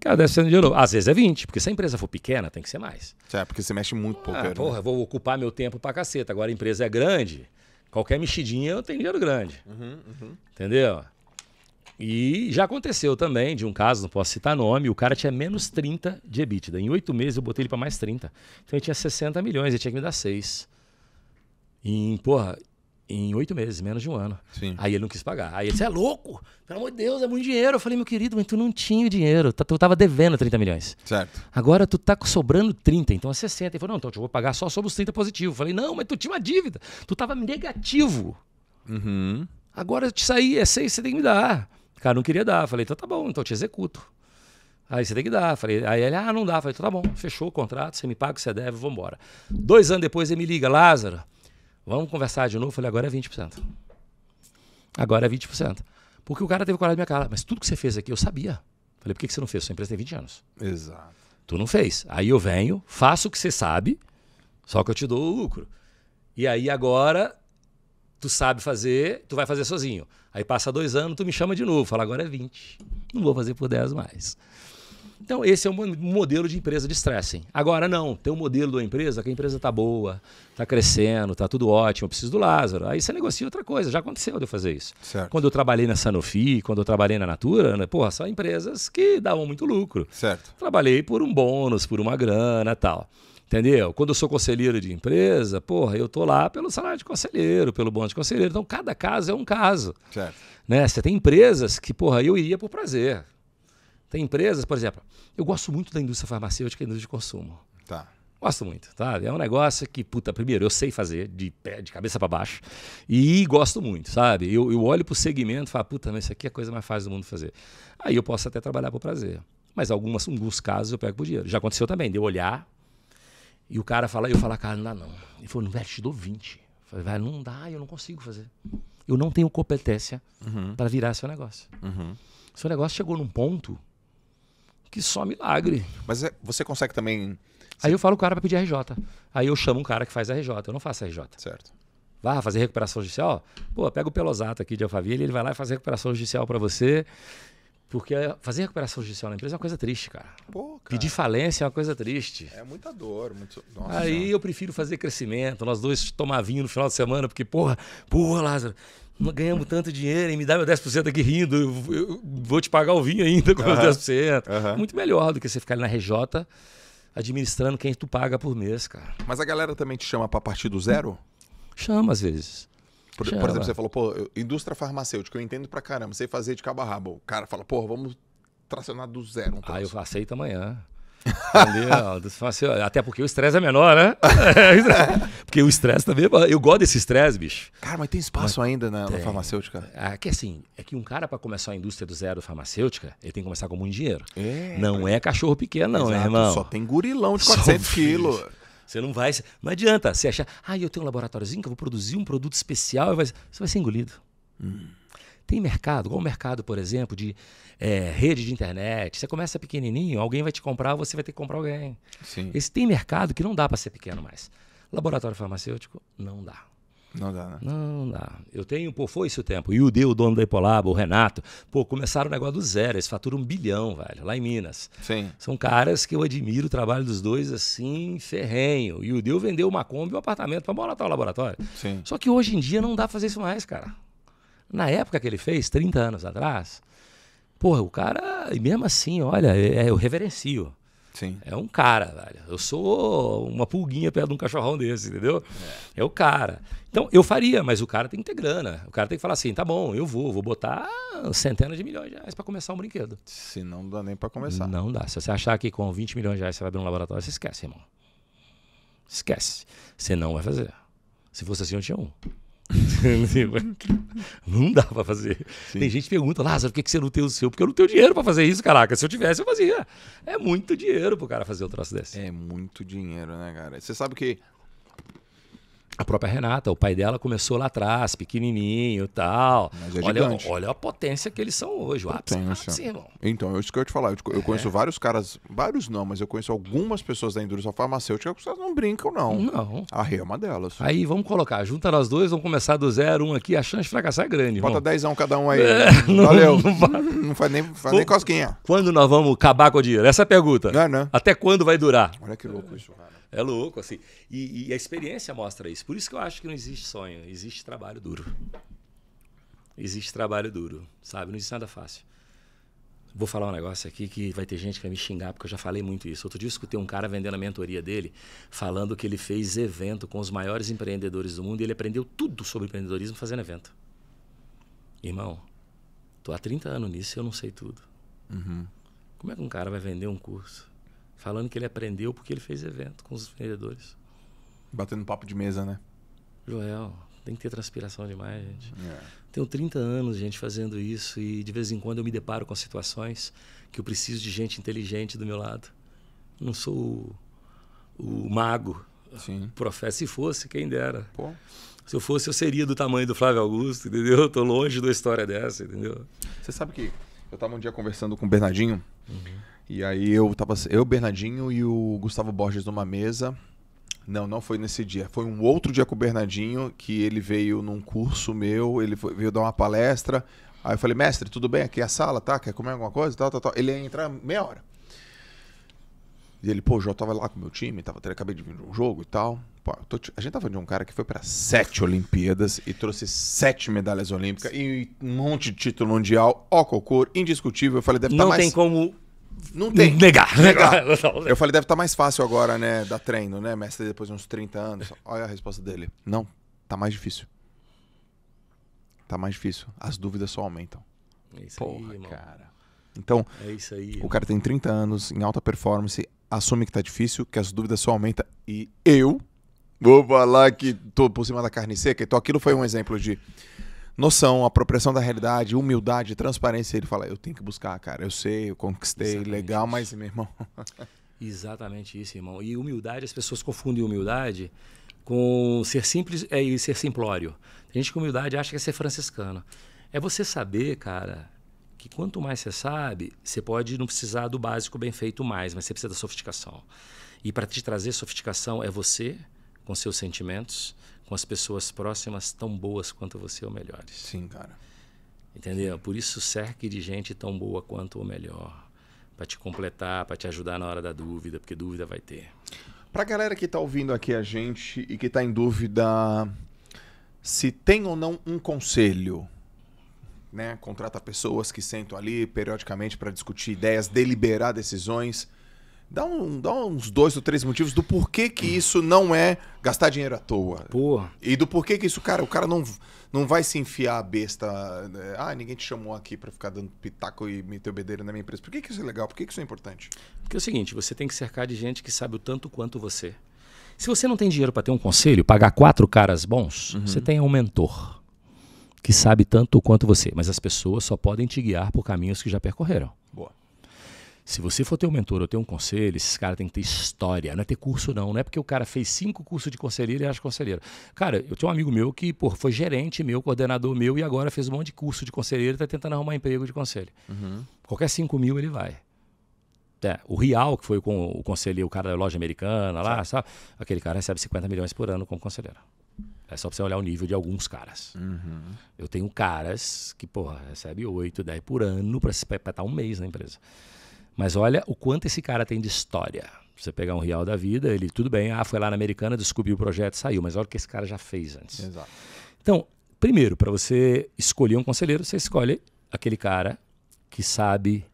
Quero 10% de dinheiro. Às vezes é 20, porque se a empresa for pequena, tem que ser mais. É, porque você mexe muito pouco. Ah, né? porra, vou ocupar meu tempo pra caceta. Agora a empresa é grande, qualquer mexidinha eu tenho dinheiro grande. Uhum, uhum. Entendeu? E já aconteceu também de um caso, não posso citar nome, o cara tinha menos 30 de EBITDA. Em oito meses eu botei ele para mais 30. Então ele tinha 60 milhões, ele tinha que me dar 6 em, porra, em oito meses, menos de um ano. Sim. Aí ele não quis pagar. Aí ele disse, é louco, pelo amor de Deus, é muito dinheiro. Eu falei, meu querido, mas tu não tinha dinheiro, tu tava devendo 30 milhões. Certo. Agora tu tá sobrando 30, então é 60. Ele falou, não, então eu vou pagar só sobre os 30 positivo. Eu falei, não, mas tu tinha uma dívida, tu tava negativo. Uhum. Agora eu te saí, é 6, você tem que me dar. O cara não queria dar. Eu falei, então tá bom, então eu te executo. Aí você tem que dar. Falei, aí ele, ah, não dá. Falei, então tá bom, fechou o contrato, você me paga o que você deve, vambora. Dois anos depois ele me liga, Lázaro, Vamos conversar de novo? falei, agora é 20%. Agora é 20%. Porque o cara teve coragem na minha cara. Mas tudo que você fez aqui, eu sabia. Falei, por que você não fez? Sua empresa tem 20 anos. Exato. Tu não fez. Aí eu venho, faço o que você sabe, só que eu te dou o lucro. E aí agora, tu sabe fazer, tu vai fazer sozinho. Aí passa dois anos, tu me chama de novo. Fala, agora é 20. Não vou fazer por 10 mais. Então, esse é um modelo de empresa de stressing. Agora, não, tem um modelo da empresa que a empresa está boa, está crescendo, está tudo ótimo, eu preciso do Lázaro. Aí você negocia outra coisa, já aconteceu de eu fazer isso. Certo. Quando eu trabalhei na Sanofi, quando eu trabalhei na Natura, né, porra, são empresas que davam muito lucro. Certo. Trabalhei por um bônus, por uma grana tal. Entendeu? Quando eu sou conselheiro de empresa, porra, eu tô lá pelo salário de conselheiro, pelo bônus de conselheiro. Então, cada caso é um caso. Certo. Né? Você tem empresas que, porra, eu iria por prazer. Tem empresas, por exemplo, eu gosto muito da indústria farmacêutica e da indústria de consumo. Tá. Gosto muito, tá? É um negócio que, puta, primeiro, eu sei fazer de pé, de cabeça para baixo. E gosto muito, sabe? Eu, eu olho pro segmento e falo, puta, mas isso aqui é a coisa mais fácil do mundo fazer. Aí eu posso até trabalhar por prazer. Mas algumas, alguns casos eu pego por dinheiro. Já aconteceu também, de eu olhar e o cara fala, eu falar, cara, não dá não. Ele falou, velho, te dou 20. Eu falei, velho, não dá, eu não consigo fazer. Eu não tenho competência uhum. para virar seu negócio. Uhum. Seu negócio chegou num ponto que só milagre. Mas é, você consegue também. Aí eu falo o cara para pedir RJ. Aí eu chamo um cara que faz RJ. Eu não faço RJ. Certo. Vá fazer recuperação judicial? Pô, pega o Pelosato aqui de Alphaville, ele vai lá e faz recuperação judicial para você. Porque fazer recuperação judicial na empresa é uma coisa triste, cara. Pô, cara. Pedir falência é uma coisa triste. É muita dor, muito. Nossa, Aí não. eu prefiro fazer crescimento, nós dois tomar vinho no final de semana, porque, porra, porra, Lázaro, ganhamos tanto dinheiro e me dá meu 10% aqui rindo, eu, eu, vou te pagar o vinho ainda com uhum. meu 10%. Uhum. Muito melhor do que você ficar ali na RJ administrando quem tu paga por mês, cara. Mas a galera também te chama para partir do zero? Chama às vezes. Por, chama. por exemplo, você falou, pô, indústria farmacêutica, eu entendo pra caramba, sei fazer de cabo a rabo. O cara fala, pô, vamos tracionar do zero um Ah, eu aceito amanhã. Então, assim, até porque o estresse é menor, né? porque o estresse também. É eu gosto desse estresse, bicho. Cara, mas tem espaço mas ainda na, tem. na farmacêutica? É que assim, é que um cara para começar a indústria do zero farmacêutica, ele tem que começar com muito dinheiro. É, não é cachorro pequeno, não, Exato, irmão. Só tem gurilão de 400 quilos. Você não vai. Não adianta você achar, ah, eu tenho um laboratóriozinho que eu vou produzir um produto especial. Vai, você vai ser engolido. Hum. Tem mercado, igual o mercado, por exemplo, de é, rede de internet. Você começa pequenininho, alguém vai te comprar, você vai ter que comprar alguém. Sim. Esse tem mercado que não dá para ser pequeno mais. Laboratório farmacêutico, não dá. Não dá, né? Não dá. Eu tenho, pô, foi isso o tempo. E o Deu, o dono da Epolaba, o Renato, pô, começaram o negócio do zero. Eles faturam um bilhão, velho, lá em Minas. Sim. São caras que eu admiro o trabalho dos dois, assim, ferrenho. E o Deu vendeu uma Kombi e um apartamento para morar o laboratório. Sim. Só que hoje em dia não dá pra fazer isso mais, cara. Na época que ele fez, 30 anos atrás, porra, o cara, e mesmo assim, olha, é, é, eu reverencio. Sim. É um cara, velho. Eu sou uma pulguinha perto de um cachorrão desse, entendeu? É. é. o cara. Então, eu faria, mas o cara tem que ter grana. O cara tem que falar assim: tá bom, eu vou, vou botar centenas de milhões de reais para começar um brinquedo. Se não, dá nem para começar. Não dá. Se você achar que com 20 milhões de reais você vai abrir um laboratório, você esquece, irmão. Esquece. Você não vai fazer. Se fosse assim, eu tinha um. não dá pra fazer. Sim. Tem gente que pergunta, Lázaro, por que você não tem o seu? Porque eu não tenho dinheiro pra fazer isso, caraca. Se eu tivesse, eu fazia. É muito dinheiro pro cara fazer um troço desse. É muito dinheiro, né, cara? Você sabe que a própria Renata, o pai dela começou lá atrás, pequenininho e tal. É olha, olha a potência que eles são hoje. O ápice, ápice, irmão. Então, é isso que eu te falar. Eu, é. conheço é. vários caras, vários não, mas eu conheço algumas pessoas da indústria farmacêutica que não brincam, não. Não. A Rê é uma delas. Aí, vamos colocar, junta nós dois, vamos começar do zero, um aqui, a chance de fracassar é grande, Bota dezão cada um aí. É, Valeu. Não, não, não faz, nem, faz o, nem cosquinha. Quando nós vamos acabar com o dinheiro? Essa é a pergunta. Não, é, não. Até quando vai durar? Olha que louco isso, cara. É louco, assim. E, e, a experiência mostra isso. Por isso que eu acho que não existe sonho, existe trabalho duro. Existe trabalho duro, sabe? Não existe nada fácil. Vou falar um negócio aqui que vai ter gente que vai me xingar, porque eu já falei muito isso. Outro dia eu escutei um cara vendendo a mentoria dele, falando que ele fez evento com os maiores empreendedores do mundo e ele aprendeu tudo sobre empreendedorismo fazendo evento. Irmão, tô há 30 anos nisso e eu não sei tudo. Uhum. Como é que um cara vai vender um curso falando que ele aprendeu porque ele fez evento com os empreendedores? Batendo papo de mesa, né? Joel, tem que ter transpiração demais, gente. É. Tenho 30 anos, gente, fazendo isso e de vez em quando eu me deparo com situações que eu preciso de gente inteligente do meu lado. Não sou o, o mago, Sim. profeta. Se fosse, quem dera. Pô. Se eu fosse, eu seria do tamanho do Flávio Augusto, entendeu? Eu tô longe da história dessa, entendeu? Você sabe que eu tava um dia conversando com o Bernardinho, uhum. e aí eu tava. Eu, Bernardinho e o Gustavo Borges numa mesa. Não, não foi nesse dia. Foi um outro dia com o Bernardinho, que ele veio num curso meu, ele foi, veio dar uma palestra. Aí eu falei, mestre, tudo bem? Aqui é a sala, tá? Quer comer alguma coisa? Tal, tal, tal. Ele ia entrar meia hora. E ele, pô, já tava lá com o meu time, tava, acabei de vir de um jogo e tal. Pô, tô, a gente tava de um cara que foi para sete Olimpíadas e trouxe sete medalhas olímpicas e um monte de título mundial, ó cocô, indiscutível. Eu falei, deve estar tá mais... Não tem como não tem. Negar. Negar. Eu falei, deve estar tá mais fácil agora, né? Dar treino, né? Mestre depois de uns 30 anos. Olha a resposta dele. Não, tá mais difícil. Tá mais difícil. As dúvidas só aumentam. É isso Porra, aí, cara. Então, é isso aí, o cara tem 30 anos, em alta performance, assume que tá difícil, que as dúvidas só aumentam. E eu vou falar que tô por cima da carne seca. Então, aquilo foi um exemplo de noção, apropriação da realidade, humildade, transparência. Ele fala: eu tenho que buscar, cara. Eu sei, eu conquistei, Exatamente legal, isso. mas, meu irmão. Exatamente isso, irmão. E humildade, as pessoas confundem humildade com ser simples é, e ser simplório. Tem gente com humildade acha que é ser franciscano. É você saber, cara, que quanto mais você sabe, você pode não precisar do básico bem feito mais, mas você precisa da sofisticação. E para te trazer sofisticação é você, com seus sentimentos, com as pessoas próximas tão boas quanto você ou melhores. Sim, cara. Entendeu? Por isso cerque de gente tão boa quanto ou melhor, para te completar, para te ajudar na hora da dúvida, porque dúvida vai ter. Para a galera que está ouvindo aqui a gente e que está em dúvida se tem ou não um conselho, né? Contrata pessoas que sentam ali periodicamente para discutir ideias, deliberar decisões. Dá, um, dá uns dois ou três motivos do porquê que isso não é gastar dinheiro à toa. Porra. E do porquê que isso, cara, o cara não, não vai se enfiar a besta. Né? Ah, ninguém te chamou aqui para ficar dando pitaco e meter o bedelho na minha empresa. Por que, que isso é legal? Por que, que isso é importante? Porque é o seguinte, você tem que cercar de gente que sabe o tanto quanto você. Se você não tem dinheiro para ter um conselho, pagar quatro caras bons, uhum. você tem um mentor que sabe tanto quanto você. Mas as pessoas só podem te guiar por caminhos que já percorreram. Boa. Se você for ter um mentor ou ter um conselho, esses caras têm que ter história, não é ter curso não, não é porque o cara fez cinco cursos de conselheiro e acha conselheiro. Cara, eu tinha um amigo meu que, pô, foi gerente meu, coordenador meu e agora fez um monte de curso de conselheiro e está tentando arrumar emprego de conselho. Uhum. Qualquer cinco mil ele vai. É, o Rial, que foi com o conselheiro, o cara da loja americana lá, sabe? sabe? Aquele cara recebe 50 milhões por ano como conselheiro. É só pra você olhar o nível de alguns caras. Uhum. Eu tenho caras que, porra, recebe 8, 10 por ano para estar um mês na empresa. Mas olha o quanto esse cara tem de história. Você pegar um real da vida, ele tudo bem, ah, foi lá na Americana, descobriu o projeto, saiu, mas olha o que esse cara já fez antes. Exato. Então, primeiro, para você escolher um conselheiro, você escolhe aquele cara que sabe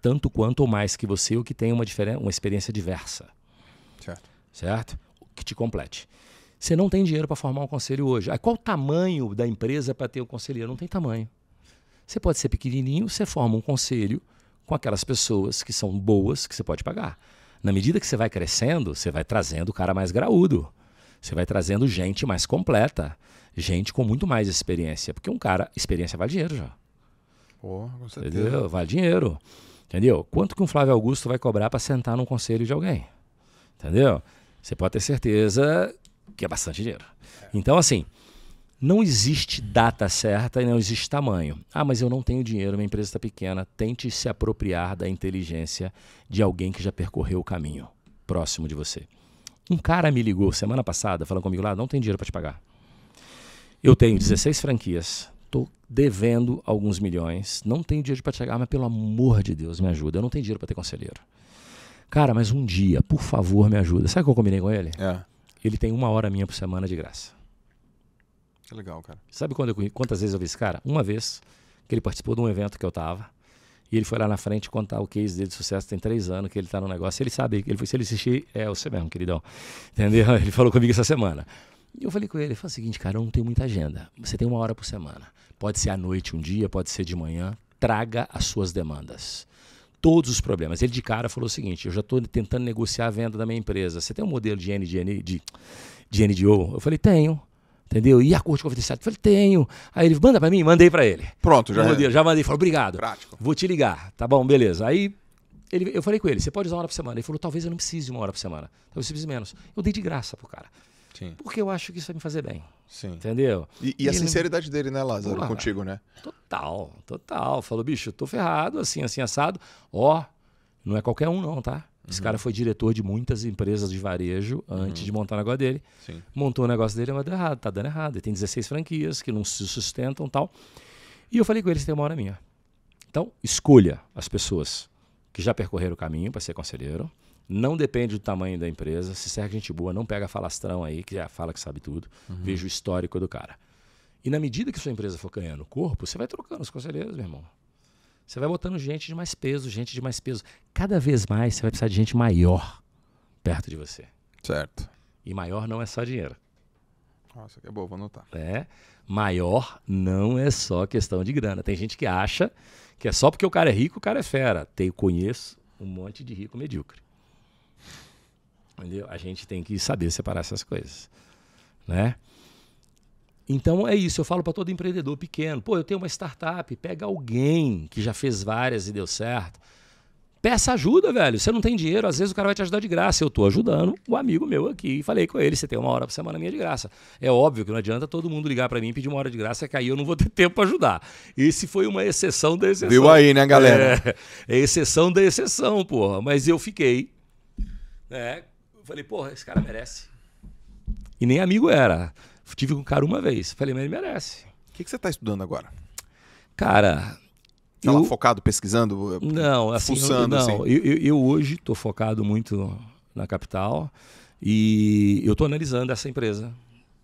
tanto quanto ou mais que você, ou que tem uma, uma experiência diversa. Certo. Certo? Que te complete. Você não tem dinheiro para formar um conselho hoje. qual o tamanho da empresa para ter um conselheiro? Não tem tamanho. Você pode ser pequenininho, você forma um conselho com aquelas pessoas que são boas que você pode pagar. Na medida que você vai crescendo, você vai trazendo o cara mais graúdo. Você vai trazendo gente mais completa, gente com muito mais experiência, porque um cara, experiência vale dinheiro já. Oh, com certeza. Entendeu? Vale dinheiro. Entendeu? Quanto que um Flávio Augusto vai cobrar para sentar num conselho de alguém? Entendeu? Você pode ter certeza que é bastante dinheiro. É. Então, assim, não existe data certa e não existe tamanho. Ah, mas eu não tenho dinheiro, minha empresa está pequena. Tente se apropriar da inteligência de alguém que já percorreu o caminho próximo de você. Um cara me ligou semana passada falando comigo lá, não tem dinheiro para te pagar. Eu tenho 16 franquias, estou devendo alguns milhões, não tenho dinheiro para te pagar, mas pelo amor de Deus, me ajuda. Eu não tenho dinheiro para ter conselheiro. Cara, mas um dia, por favor, me ajuda. Sabe o que eu combinei com ele? É. Ele tem uma hora minha por semana de graça. Que legal, cara. Sabe quando eu, quantas vezes eu vi esse cara? Uma vez que ele participou de um evento que eu tava. E ele foi lá na frente contar o case dele de sucesso, tem três anos que ele está no negócio. Ele sabe, ele foi, se ele assistir, é você mesmo, queridão. Entendeu? Ele falou comigo essa semana. E eu falei com ele, ele falou o seguinte, cara, eu não tenho muita agenda. Você tem uma hora por semana. Pode ser à noite um dia, pode ser de manhã. Traga as suas demandas. Todos os problemas. Ele de cara falou o seguinte, eu já estou tentando negociar a venda da minha empresa. Você tem um modelo de N De, de NDO? Eu falei, tenho. Entendeu? E corte confidenciado? Eu falei, tenho. Aí ele, manda pra mim, mandei pra ele. Pronto, já. Mandei, já mandei, falou, obrigado. Prático. Vou te ligar. Tá bom, beleza. Aí ele, eu falei com ele, você pode usar uma hora por semana. Ele falou, talvez eu não precise uma hora por semana. Talvez eu precise menos. Eu dei de graça pro cara. Sim. Porque eu acho que isso vai me fazer bem. Sim. Entendeu? E, e, e a ele... sinceridade dele, né, Lázaro, Pô, contigo, né? Total, total. Falou, bicho, tô ferrado, assim, assim, assado. Ó, não é qualquer um, não, tá? Esse uhum. cara foi diretor de muitas empresas de varejo antes uhum. de montar o negócio dele. Sim. Montou o negócio dele, mas deu errado, tá dando errado. Ele tem 16 franquias que não se sustentam tal. E eu falei com ele, você tem uma hora minha. Então, escolha as pessoas que já percorreram o caminho para ser conselheiro. Não depende do tamanho da empresa. Se serve é gente boa, não pega falastrão aí, que já fala que sabe tudo. Uhum. Veja o histórico do cara. E na medida que sua empresa for ganhando corpo, você vai trocando os conselheiros, meu irmão. Você vai botando gente de mais peso, gente de mais peso. Cada vez mais você vai precisar de gente maior perto de você. Certo. E maior não é só dinheiro. Nossa, que é boa, vou anotar. É. Maior não é só questão de grana. Tem gente que acha que é só porque o cara é rico, o cara é fera. Tem, conheço um monte de rico medíocre. Entendeu? A gente tem que saber separar essas coisas, né? Então é isso, eu falo para todo empreendedor pequeno, pô, eu tenho uma startup, pega alguém que já fez várias e deu certo. Peça ajuda, velho. Você não tem dinheiro, às vezes o cara vai te ajudar de graça. Eu tô ajudando o um amigo meu aqui e falei com ele, você tem uma hora por semana minha de graça. É óbvio que não adianta todo mundo ligar para mim e pedir uma hora de graça, que aí eu não vou ter tempo para ajudar. Esse foi uma exceção da exceção. Viu aí, né, galera? É, é exceção da exceção, porra. Mas eu fiquei, né? falei, porra, esse cara merece. E nem amigo era. Tive com o cara uma vez. Falei, mas ele merece. O que, que você está estudando agora? Cara. Tá eu... focado, pesquisando? Não, assim. Fuçando, não, assim. Eu, eu hoje estou focado muito na capital e eu estou analisando essa empresa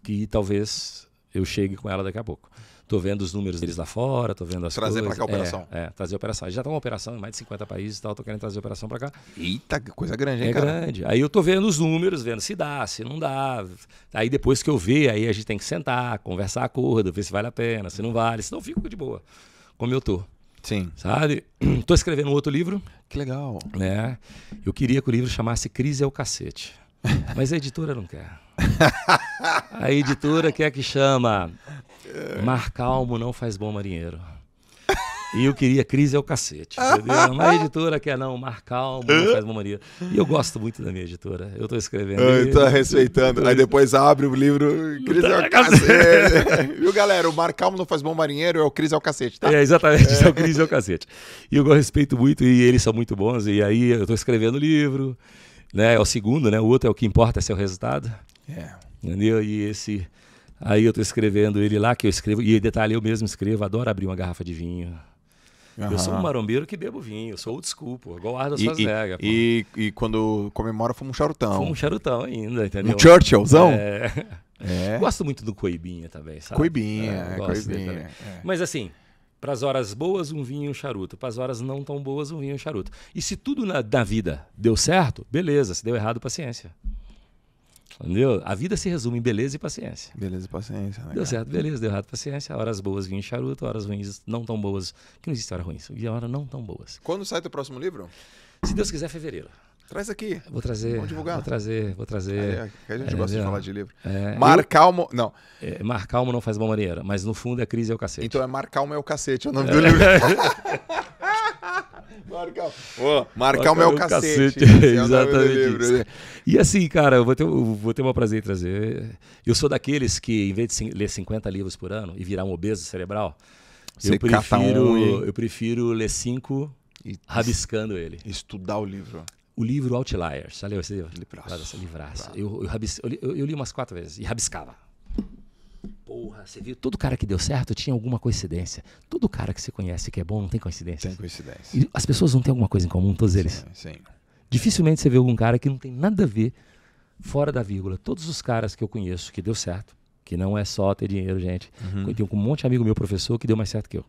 que talvez eu chegue com ela daqui a pouco. Estou vendo os números deles lá fora, estou vendo as trazer coisas. Trazer para cá a é, operação. É, é, trazer a operação. Já estão uma operação em mais de 50 países e tal, estou querendo trazer a operação para cá. Eita, coisa grande, hein, é cara? É grande. Aí eu estou vendo os números, vendo se dá, se não dá. Aí depois que eu ver, aí a gente tem que sentar, conversar acordo, ver se vale a pena, se não vale. Senão eu fico de boa, como eu estou. Sim. Sabe? Estou escrevendo um outro livro. Que legal. Né? Eu queria que o livro chamasse Crise é o Cacete. Mas a editora não quer. A editora quer que chama Mar calmo não faz bom marinheiro. E eu queria crise é o cacete, Mas a editora quer não, mar calmo, não faz bom marinheiro. E eu gosto muito da minha editora. Eu estou escrevendo. Ah, eu tô respeitando. Aí depois abre o livro, crise é o tá, tá, cacete. Viu, galera? O mar calmo não faz bom marinheiro, é o crise é o cacete, tá? É, exatamente, é, é o crise é o cacete. E eu respeito muito e eles são muito bons. E aí eu estou escrevendo o livro, né? É o segundo, né? O outro é o que importa é seu resultado. É. Entendeu? E esse Aí eu tô escrevendo ele lá, que eu escrevo, e detalhe, eu mesmo escrevo, adoro abrir uma garrafa de vinho. Uhum. Eu sou um marombeiro que bebo vinho, Eu sou o desculpo. igual Arda Schwarzenegger. E, e, e, quando comemora, fomos um charutão. Fomos um charutão ainda, entendeu? Um Churchillzão? É. é. Gosto muito do coibinha também, sabe? Coibinha, é, coibinha. É. Mas assim, para as horas boas, um vinho e um charuto. Para as horas não tão boas, um vinho e um charuto. E se tudo na, na vida deu certo, beleza. Se deu errado, paciência. Entendeu? A vida se resume em beleza e paciência. Beleza e paciência, né? Deu certo, beleza, deu errado, paciência. Horas boas em charuto, horas ruins não tão boas. Que não existe hora ruim, e hora não tão boas. Quando sai teu próximo livro? Se Deus quiser, fevereiro. Traz aqui. Vou trazer. Vamos divulgar. Vou trazer, vou trazer. É, é, a gente é, gosta de é, falar é, de livro. É. mar eu, Calmo. Não. mar Calmo não faz bom maneira, mas no fundo a crise é o cacete. Então é Mar Calmo é o cacete, é o nome do livro. marca Ô, é o é cacete. cacete. É Exatamente. Livro, né? E assim, cara, eu vou, ter, vou ter um prazer em trazer. Eu sou daqueles que, em vez de ler 50 livros por ano e virar um obeso cerebral, eu prefiro, um, eu prefiro ler cinco e rabiscando ele. Estudar o livro. O livro Outliers, já leu esse livro? Livraço. Livraço. Eu, eu, eu, li, eu, li umas quatro vezes e rabiscava. Porra, você viu? Todo cara que deu certo tinha alguma coincidência. Todo cara que você conhece que é bom não tem coincidência. Tem coincidência. E as pessoas não têm alguma coisa em comum, todos eles? Sim, sim. Dificilmente você vê algum cara que não tem nada a ver fora da vírgula. Todos os caras que eu conheço que deu certo, que não é só ter dinheiro, gente. Uhum. Eu tenho um monte de amigo meu professor que deu mais certo que eu.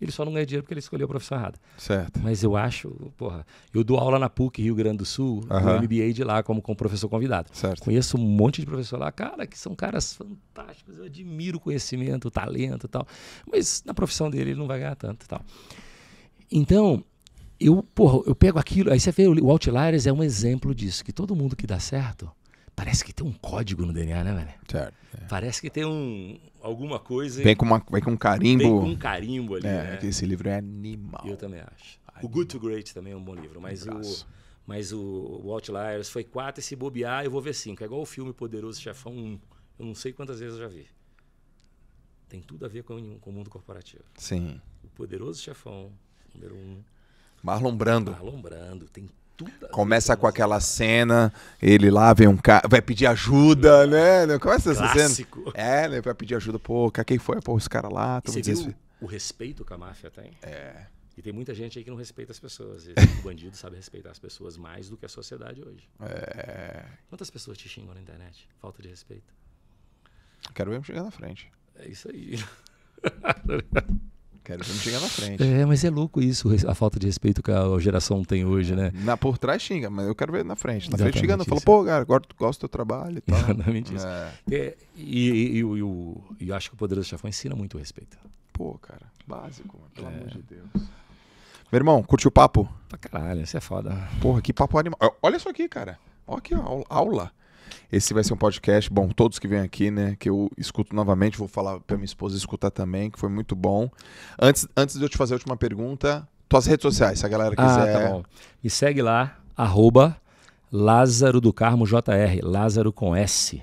Ele só não ganha dinheiro porque ele escolheu a profissão errada. Certo. Mas eu acho, porra, eu dou aula na PUC Rio Grande do Sul, uhum. no MBA de lá, como, como professor convidado. Certo. Conheço um monte de professor lá, cara, que são caras fantásticos, eu admiro o conhecimento, o talento e tal. Mas na profissão dele ele não vai ganhar tanto e tal. Então, eu, porra, eu pego aquilo, aí você vê, o Outliers é um exemplo disso, que todo mundo que dá certo, parece que tem um código no DNA, né, velho? Certo. É. Parece que tem um, alguma coisa. Vem com, uma, vem com um carimbo. Vem com um carimbo ali. É, né? esse livro é animal. Eu também acho. Animal. O Good to Great também é um bom livro, mas o. Mas o, o Outliers foi quatro, e se bobear, eu vou ver cinco. É igual o filme Poderoso Chefão 1. Eu não sei quantas vezes eu já vi. Tem tudo a ver com, com o mundo corporativo. Sim. O Poderoso Chefão, número um. Marlon Brando. Marlon Brando, tem tudo assim, Começa com né? aquela cena, ele lá vem um cara, vai pedir ajuda, né, né? Começa essa Clássico. cena. É, né? Vai pedir ajuda, pô, quem foi? Pô, esse cara lá. Você viu o respeito que a máfia tem? É. E tem muita gente aí que não respeita as pessoas. o bandido sabe respeitar as pessoas mais do que a sociedade hoje. É. Quantas pessoas te xingam na internet? Falta de respeito. Quero ver chegar na frente. É isso aí. Quero ver chegar na frente. É, mas é louco isso, a falta de respeito que a geração tem hoje, né? Na, por trás xinga, mas eu quero ver na frente. Na Exatamente frente xingando, fala, pô, cara, gosto, gosto do teu trabalho e tal. Exatamente isso. É, é e, e, e, o, e, acho que o Poderoso Chafão ensina muito o respeito. Pô, cara, básico, mano, pelo é. amor de Deus. Meu irmão, curtiu o papo? Pra caralho, isso é foda. Porra, que papo animal. Olha isso aqui, cara. Olha aqui, aula. Esse vai ser um podcast, bom, todos que vêm aqui, né, que eu escuto novamente, vou falar para minha esposa escutar também, que foi muito bom. Antes, antes de eu te fazer a última pergunta, tuas redes sociais, se a galera quiser. Ah, tá bom. Me segue lá, arroba Lázaro do Carmo JR, Lázaro com S.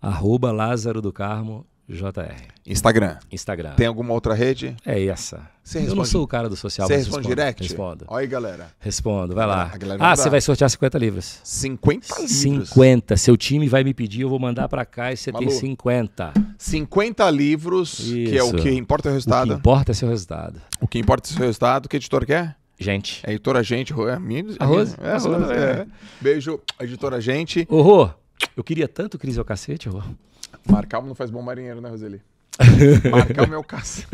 Arroba Lázaro do Carmo JR. Instagram. Instagram. Tem alguma outra rede? É essa. Você eu responde... não sou o cara do social. Você responde direto. direct? Respondo. Olha aí, galera. Respondo, vai lá. ah, você vai sortear 50 livros. 50 livros? 50. Seu time vai me pedir, eu vou mandar para cá e você Malu, tem 50. 50 livros, Isso. que é o que importa é o resultado. O que importa é seu resultado. O que importa é seu resultado. Que editor quer? Gente. É editora Gente. É minha, a Rose? É, a é Rose. É, é. é. Beijo, editora Gente. Rô. Eu queria tanto Cris ao cacete, Horror. Mar não faz bom marinheiro, né, Roseli? Mar é o caça.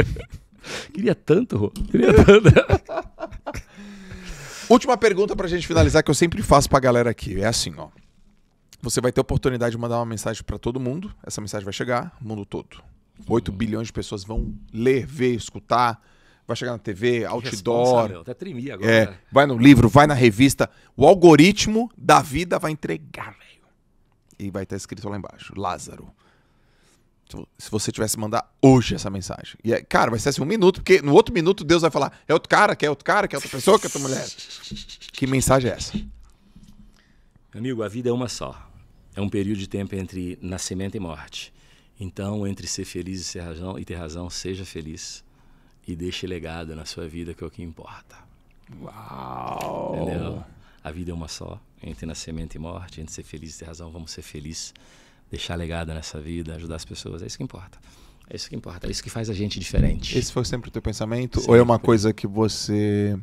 Queria tanto, Rô. Queria tanto. Última pergunta pra gente finalizar que eu sempre faço pra galera aqui. É assim, ó. Você vai ter a oportunidade de mandar uma mensagem para todo mundo. Essa mensagem vai chegar, mundo todo. 8 uhum. bilhões de pessoas vão ler, ver, escutar. Vai chegar na TV, outdoor. Até tremi agora. É, vai no livro, vai na revista. O algoritmo da vida vai entregar, velho. E vai estar escrito lá embaixo: Lázaro se você tivesse mandar hoje essa mensagem. E, é, cara, vai ser assim um minuto, porque no outro minuto Deus vai falar: é outro cara, que é outro cara, que é outra pessoa, que é outra mulher. Que mensagem é essa? Amigo, a vida é uma só. É um período de tempo entre nascimento e morte. Então, entre ser feliz e, ser razão, e ter razão, seja feliz e deixe legado na sua vida, que é o que importa. Uau! Entendeu? A vida é uma só. Entre nascimento e morte, entre ser feliz e ter razão, vamos ser felizes deixar legado nessa vida, ajudar as pessoas, é isso que importa. É isso que importa, é isso que faz a gente diferente. Esse foi sempre o teu pensamento? Sempre. Ou é uma coisa que você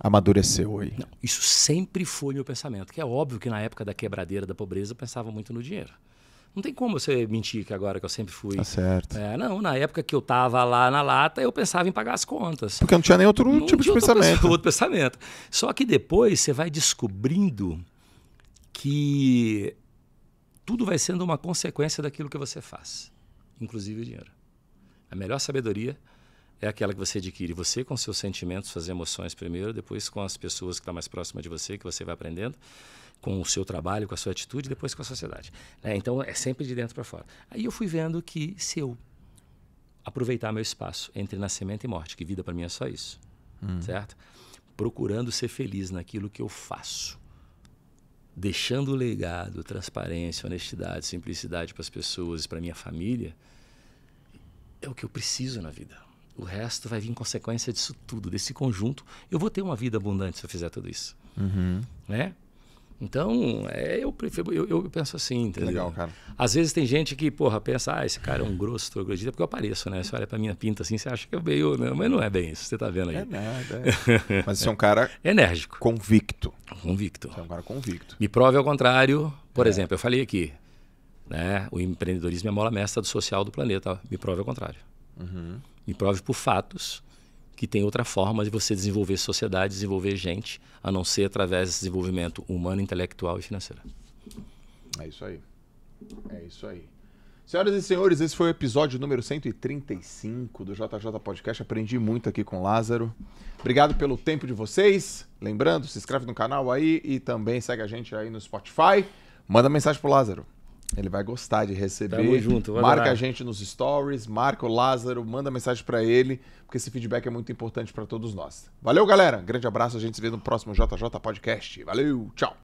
amadureceu aí? Não, isso sempre foi meu pensamento. Que é óbvio que na época da quebradeira, da pobreza, eu pensava muito no dinheiro. Não tem como você mentir que agora que eu sempre fui. Tá certo. É, não, na época que eu tava lá na lata, eu pensava em pagar as contas. Porque não tinha nem outro não tipo de pensamento. Outro, outro pensamento. Só que depois você vai descobrindo que tudo vai sendo uma consequência daquilo que você faz, inclusive o dinheiro. A melhor sabedoria é aquela que você adquire você com seus sentimentos, suas emoções primeiro, depois com as pessoas que estão tá mais próximas de você, que você vai aprendendo, com o seu trabalho, com a sua atitude, depois com a sociedade. Né? Então é sempre de dentro para fora. Aí eu fui vendo que se eu aproveitar meu espaço entre nascimento e morte, que vida para mim é só isso, hum. certo? Procurando ser feliz naquilo que eu faço deixando o legado, transparência, honestidade, simplicidade para as pessoas, e para minha família, é o que eu preciso na vida. O resto vai vir em consequência disso tudo, desse conjunto. Eu vou ter uma vida abundante se eu fizer tudo isso. Uhum. Né? Então, é, eu, prefiro, eu, eu penso assim, entendeu? Legal, cara. Às vezes tem gente que, porra, pensa, ah, esse cara é um grosso troglodita é porque eu apareço, né? Você olha pra minha pinta assim, você acha que é meio, né? Mas não é bem isso, você tá vendo aí. É nada. É. Mas você é um cara... É enérgico. Convicto. Convicto. Você é um cara convicto. Me prove ao contrário. Por é. exemplo, eu falei aqui, né? O empreendedorismo é a mola mestra do social do planeta. Me prove ao contrário. Uhum. Me prove por fatos que tem outra forma de você desenvolver sociedade, desenvolver gente, a não ser através desse desenvolvimento humano, intelectual e financeiro. É isso aí. É isso aí. Senhoras e senhores, esse foi o episódio número 135 do JJ Podcast. Aprendi muito aqui com Lázaro. Obrigado pelo tempo de vocês. Lembrando, se inscreve no canal aí e também segue a gente aí no Spotify. Manda mensagem pro Lázaro. Ele vai gostar de receber. Tamo junto, Marca a gente nos stories, marca o Lázaro, manda mensagem para ele, porque esse feedback é muito importante para todos nós. Valeu, galera. Grande abraço, a gente se vê no próximo JJ Podcast. Valeu, tchau.